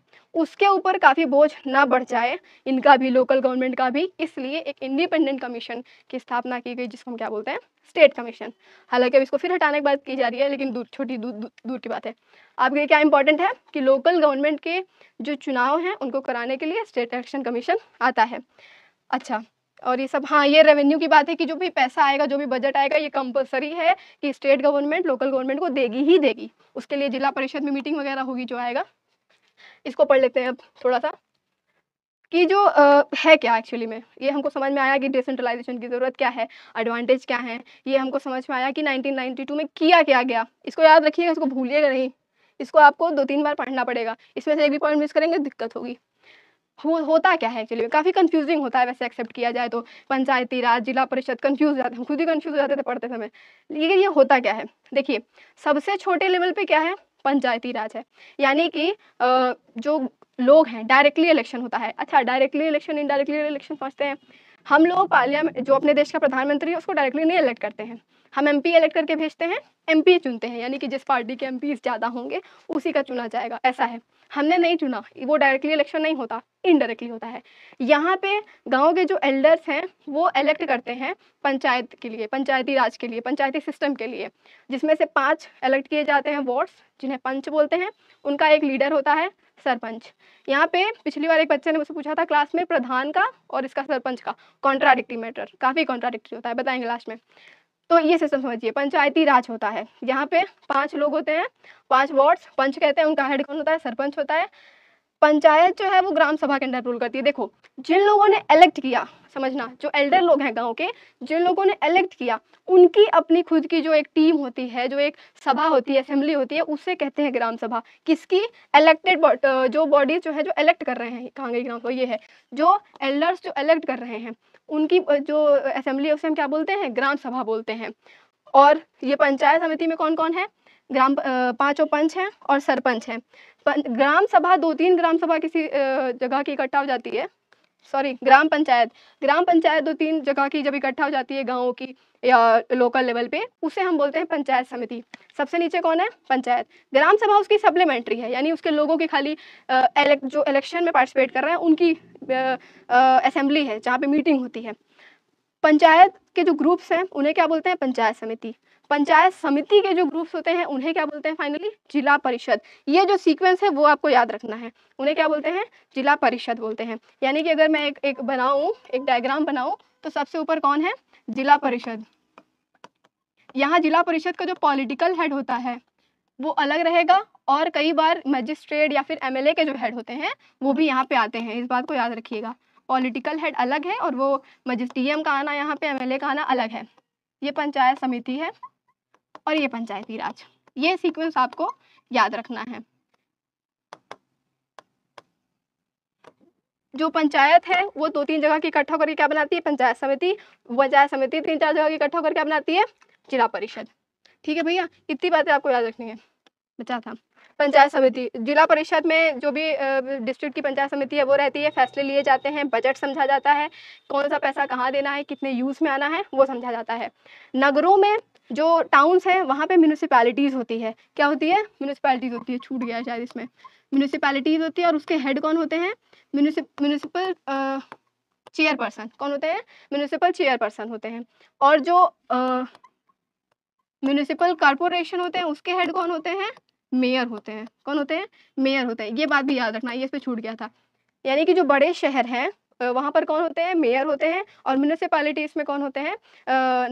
उसके ऊपर काफ़ी बोझ ना बढ़ जाए इनका भी लोकल गवर्नमेंट का भी इसलिए एक इंडिपेंडेंट कमीशन की स्थापना की गई जिसको हम क्या बोलते हैं स्टेट कमीशन हालांकि अब इसको फिर हटाने की बात की जा रही है लेकिन दूर छोटी दूर, दूर, दूर की बात है आपके लिए क्या इंपॉर्टेंट है कि लोकल गवर्नमेंट के जो चुनाव हैं उनको कराने के लिए स्टेट इलेक्शन कमीशन आता है अच्छा और ये सब हाँ ये रेवेन्यू की बात है कि जो भी पैसा आएगा जो भी बजट आएगा ये कंपलसरी है कि स्टेट गवर्नमेंट लोकल गवर्नमेंट को देगी ही देगी उसके लिए जिला परिषद में मीटिंग वगैरह होगी जो आएगा इसको पढ़ लेते हैं अब थोड़ा सा कि जो आ, है क्या एक्चुअली में ये हमको समझ में आया कि डिसेंट्रलाइजेशन की ज़रूरत क्या है एडवांटेज क्या है ये हमको समझ में आया कि 1992 में किया क्या गया इसको याद रखिएगा इसको भूलिएगा नहीं इसको आपको दो तीन बार पढ़ना पड़ेगा इसमें से एक भी पॉइंट मिस करेंगे दिक्कत होगी हो, होता क्या है एक्चुअली काफ़ी कंफ्यूजिंग होता है वैसे एक्सेप्ट किया जाए तो पंचायती राज जिला परिषद कंफ्यूज जाते हैं खुद ही कंफ्यूज हो जाते थे पढ़ते समय लेकिन ये होता क्या है देखिए सबसे छोटे लेवल पे क्या है पंचायती राज है यानी कि जो लोग हैं डायरेक्टली इलेक्शन होता है अच्छा डायरेक्टली इलेक्शन इनडायरेक्टली इलेक्शन पहुँचते हैं हम लोग पार्लियामेंट जो अपने देश का प्रधानमंत्री है उसको डायरेक्टली नहीं इलेक्ट करते हैं हम एम इलेक्ट करके भेजते हैं एम चुनते हैं यानी कि जिस पार्टी के एम ज़्यादा होंगे उसी का चुना जाएगा ऐसा है हमने नहीं चुना वो डायरेक्टली इलेक्शन नहीं होता इनडायरेक्टली होता है यहाँ पे गांव के जो एल्डर्स हैं वो इलेक्ट करते हैं पंचायत के लिए पंचायती राज के लिए पंचायती सिस्टम के लिए जिसमें से पांच इलेक्ट किए जाते हैं वार्ड्स जिन्हें पंच बोलते हैं उनका एक लीडर होता है सरपंच यहाँ पे पिछली बार एक बच्चे ने मुझसे पूछा था क्लास में प्रधान का और इसका सरपंच का कॉन्ट्राडिक्टी मैटर काफ़ी कॉन्ट्राडिक्टी होता है बताएंगे लास्ट में तो ये सिस्टम समझिए पंचायती राज होता है यहाँ पे पांच लोग होते हैं पांच वार्ड्स पंच कहते हैं उनका हेड कौन होता है सरपंच होता है पंचायत जो है वो ग्राम सभा के अंडर रूल करती है देखो जिन लोगों ने इलेक्ट किया समझना जो एल्डर लोग हैं गांव के जिन लोगों ने इलेक्ट किया उनकी अपनी खुद की जो एक टीम होती है जो एक सभा होती है असेंबली होती है उसे कहते हैं ग्राम सभा किसकी इलेक्टेड जो बॉडीज जो है जो इलेक्ट कर रहे हैं कहाँ गई ग्राम सभा ये है जो एल्डर्स जो इलेक्ट कर रहे हैं उनकी जो असेंबली उसे हम क्या बोलते हैं ग्राम सभा बोलते हैं और ये पंचायत समिति में कौन कौन है ग्राम पाँचों पंच हैं और सरपंच हैं ग्राम सभा दो तीन ग्राम सभा किसी जगह की इकट्ठा हो जाती है सॉरी ग्राम पंचायत ग्राम पंचायत दो तीन जगह की जब इकट्ठा हो जाती है गाँव की या लोकल लेवल पे उसे हम बोलते हैं पंचायत समिति सबसे नीचे कौन है पंचायत ग्राम सभा उसकी सप्लीमेंट्री है यानी उसके लोगों की खाली आ, एलेक, जो इलेक्शन में पार्टिसिपेट कर रहे हैं उनकी असेंबली है जहाँ पे मीटिंग होती है पंचायत के जो ग्रुप्स हैं उन्हें क्या बोलते हैं पंचायत समिति पंचायत समिति के जो ग्रुप्स होते हैं उन्हें क्या बोलते हैं फाइनली जिला परिषद ये जो सीक्वेंस है वो आपको याद रखना है उन्हें क्या बोलते हैं जिला परिषद बोलते हैं यानी कि अगर मैं एक एक बनाऊँ एक डायग्राम बनाऊँ तो सबसे ऊपर कौन है जिला परिषद यहाँ जिला परिषद का जो पॉलिटिकल हेड होता है वो अलग रहेगा और कई बार मजिस्ट्रेट या फिर एमएलए के जो हेड होते हैं वो भी यहाँ पे आते हैं इस बात को याद रखिएगा पॉलिटिकल हेड अलग है और वो मजिस्ट्रीएम का आना यहाँ पे एमएलए का आना अलग है ये पंचायत समिति है और ये पंचायती राज ये सीक्वेंस आपको याद रखना है जो पंचायत है वो दो तीन जगह की इकट्ठा करके क्या बनाती है पंचायत समिति पंचायत समिति तीन चार जगह की इकट्ठा करके क्या बनाती है जिला परिषद ठीक है भैया इतनी बातें आपको याद रखनी है बचा था पंचायत समिति जिला परिषद में जो भी डिस्ट्रिक्ट की पंचायत समिति है वो रहती है फैसले लिए जाते हैं बजट समझा जाता है कौन सा पैसा कहाँ देना है कितने यूज़ में आना है वो समझा जाता है नगरों में जो टाउन्स हैं वहाँ पे म्यूनिसपैलिटीज़ होती है क्या होती है म्यूनिसपैलिटीज़ होती है छूट गया शायद इसमें म्यूनिसपैलिटीज़ होती है और उसके हेड कौन होते हैं म्यूनिसिपल चेयरपर्सन कौन होते हैं म्यूनिसिपल चेयरपर्सन होते हैं और जो म्यूनिसिपल कॉरपोरेशन होते हैं उसके हेड कौन होते हैं मेयर होते हैं कौन होते हैं मेयर होते हैं ये बात भी याद रखना ये इस पर छूट गया था यानी कि जो बड़े शहर हैं वहाँ पर कौन होते हैं मेयर होते हैं और म्यूनिसपैलिटीज़ में कौन होते हैं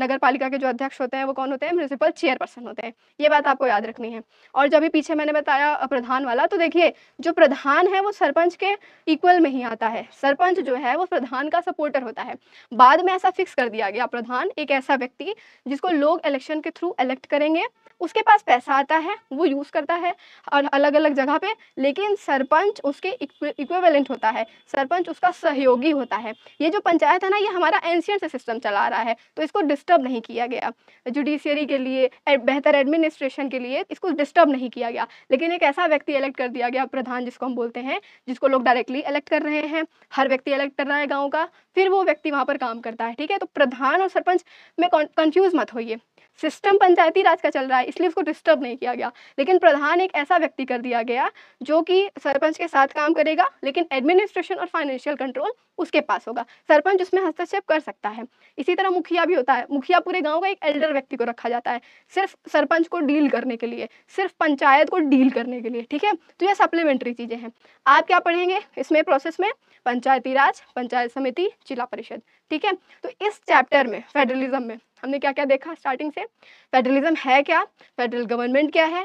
नगर पालिका के जो अध्यक्ष होते हैं वो कौन होते हैं म्यूनिसिपल चेयरपर्सन होते हैं ये बात आपको याद रखनी है और जब भी पीछे मैंने बताया प्रधान वाला तो देखिए जो प्रधान है वो सरपंच के इक्वल में ही आता है सरपंच जो है वो प्रधान का सपोर्टर होता है बाद में ऐसा फिक्स कर दिया गया प्रधान एक ऐसा व्यक्ति जिसको लोग इलेक्शन के थ्रू इलेक्ट करेंगे उसके पास पैसा आता है वो यूज़ करता है और अलग अलग जगह पे लेकिन सरपंच उसके इक्वेवेलेंट होता है सरपंच उसका सहयोगी होता है ये जो पंचायत है ना ये हमारा एंशियंट से सिस्टम चला रहा है तो इसको डिस्टर्ब नहीं किया गया जुडिशियरी के लिए बेहतर एडमिनिस्ट्रेशन के लिए इसको डिस्टर्ब नहीं किया गया लेकिन एक ऐसा व्यक्ति इलेक्ट कर दिया गया प्रधान जिसको हम बोलते हैं जिसको लोग डायरेक्टली इलेक्ट कर रहे हैं हर व्यक्ति इलेक्ट कर रहा है गाँव का फिर वो व्यक्ति वहाँ पर काम करता है ठीक है तो प्रधान और सरपंच में कन्फ्यूज़ मत होइए सिस्टम पंचायती राज का चल रहा है इसलिए उसको डिस्टर्ब नहीं किया गया लेकिन प्रधान एक ऐसा व्यक्ति कर दिया गया जो कि सरपंच के साथ काम करेगा लेकिन एडमिनिस्ट्रेशन और फाइनेंशियल कंट्रोल उसके पास होगा सरपंच उसमें हस्तक्षेप कर सकता है इसी तरह मुखिया भी होता है मुखिया पूरे गाँव का एक एल्डर व्यक्ति को रखा जाता है सिर्फ सरपंच को डील करने के लिए सिर्फ पंचायत को डील करने के लिए ठीक है तो यह सप्लीमेंट्री चीज़ें हैं आप क्या पढ़ेंगे इसमें प्रोसेस में पंचायती राज पंचायत समिति जिला परिषद ठीक है तो इस चैप्टर में फेडरलिज्म में हमने क्या क्या देखा स्टार्टिंग से फेडरलिज्म है क्या फेडरल गवर्नमेंट क्या है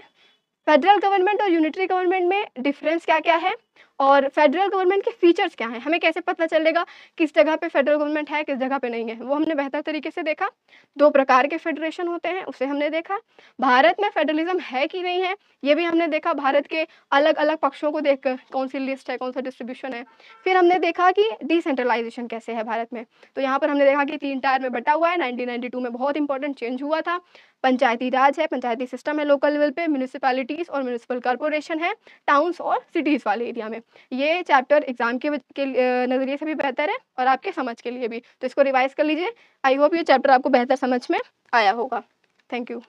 फेडरल गवर्नमेंट और यूनिटरी गवर्नमेंट में डिफरेंस क्या क्या है और फेडरल गवर्नमेंट के फीचर्स क्या हैं हमें कैसे पता चलेगा किस जगह पे फेडरल गवर्नमेंट है किस जगह पे नहीं है वो हमने बेहतर तरीके से देखा दो प्रकार के फेडरेशन होते हैं उसे हमने देखा भारत में फेडरलिज्म है कि नहीं है ये भी हमने देखा भारत के अलग अलग पक्षों को देख कौन सी लिस्ट है कौन सा डिस्ट्रीब्यूशन है फिर हमने देखा कि डिसेंट्रलाइजेशन कैसे है भारत में तो यहाँ पर हमने देखा कि तीन टायर में बटा हुआ है नाइनटीन में बहुत इंपॉर्टेंट चेंज हुआ था पंचायती राज है पंचायती सिस्टम है लोकल लेवल पे म्यूनिसपैलिटीज़ और म्यूनिसिपल कॉरपोरेशन है टाउन्स और सिटीज़ वाले एरिया दुनिया में ये चैप्टर एग्जाम के, के नज़रिए से भी बेहतर है और आपके समझ के लिए भी तो इसको रिवाइज़ कर लीजिए आई होप ये चैप्टर आपको बेहतर समझ में आया होगा थैंक यू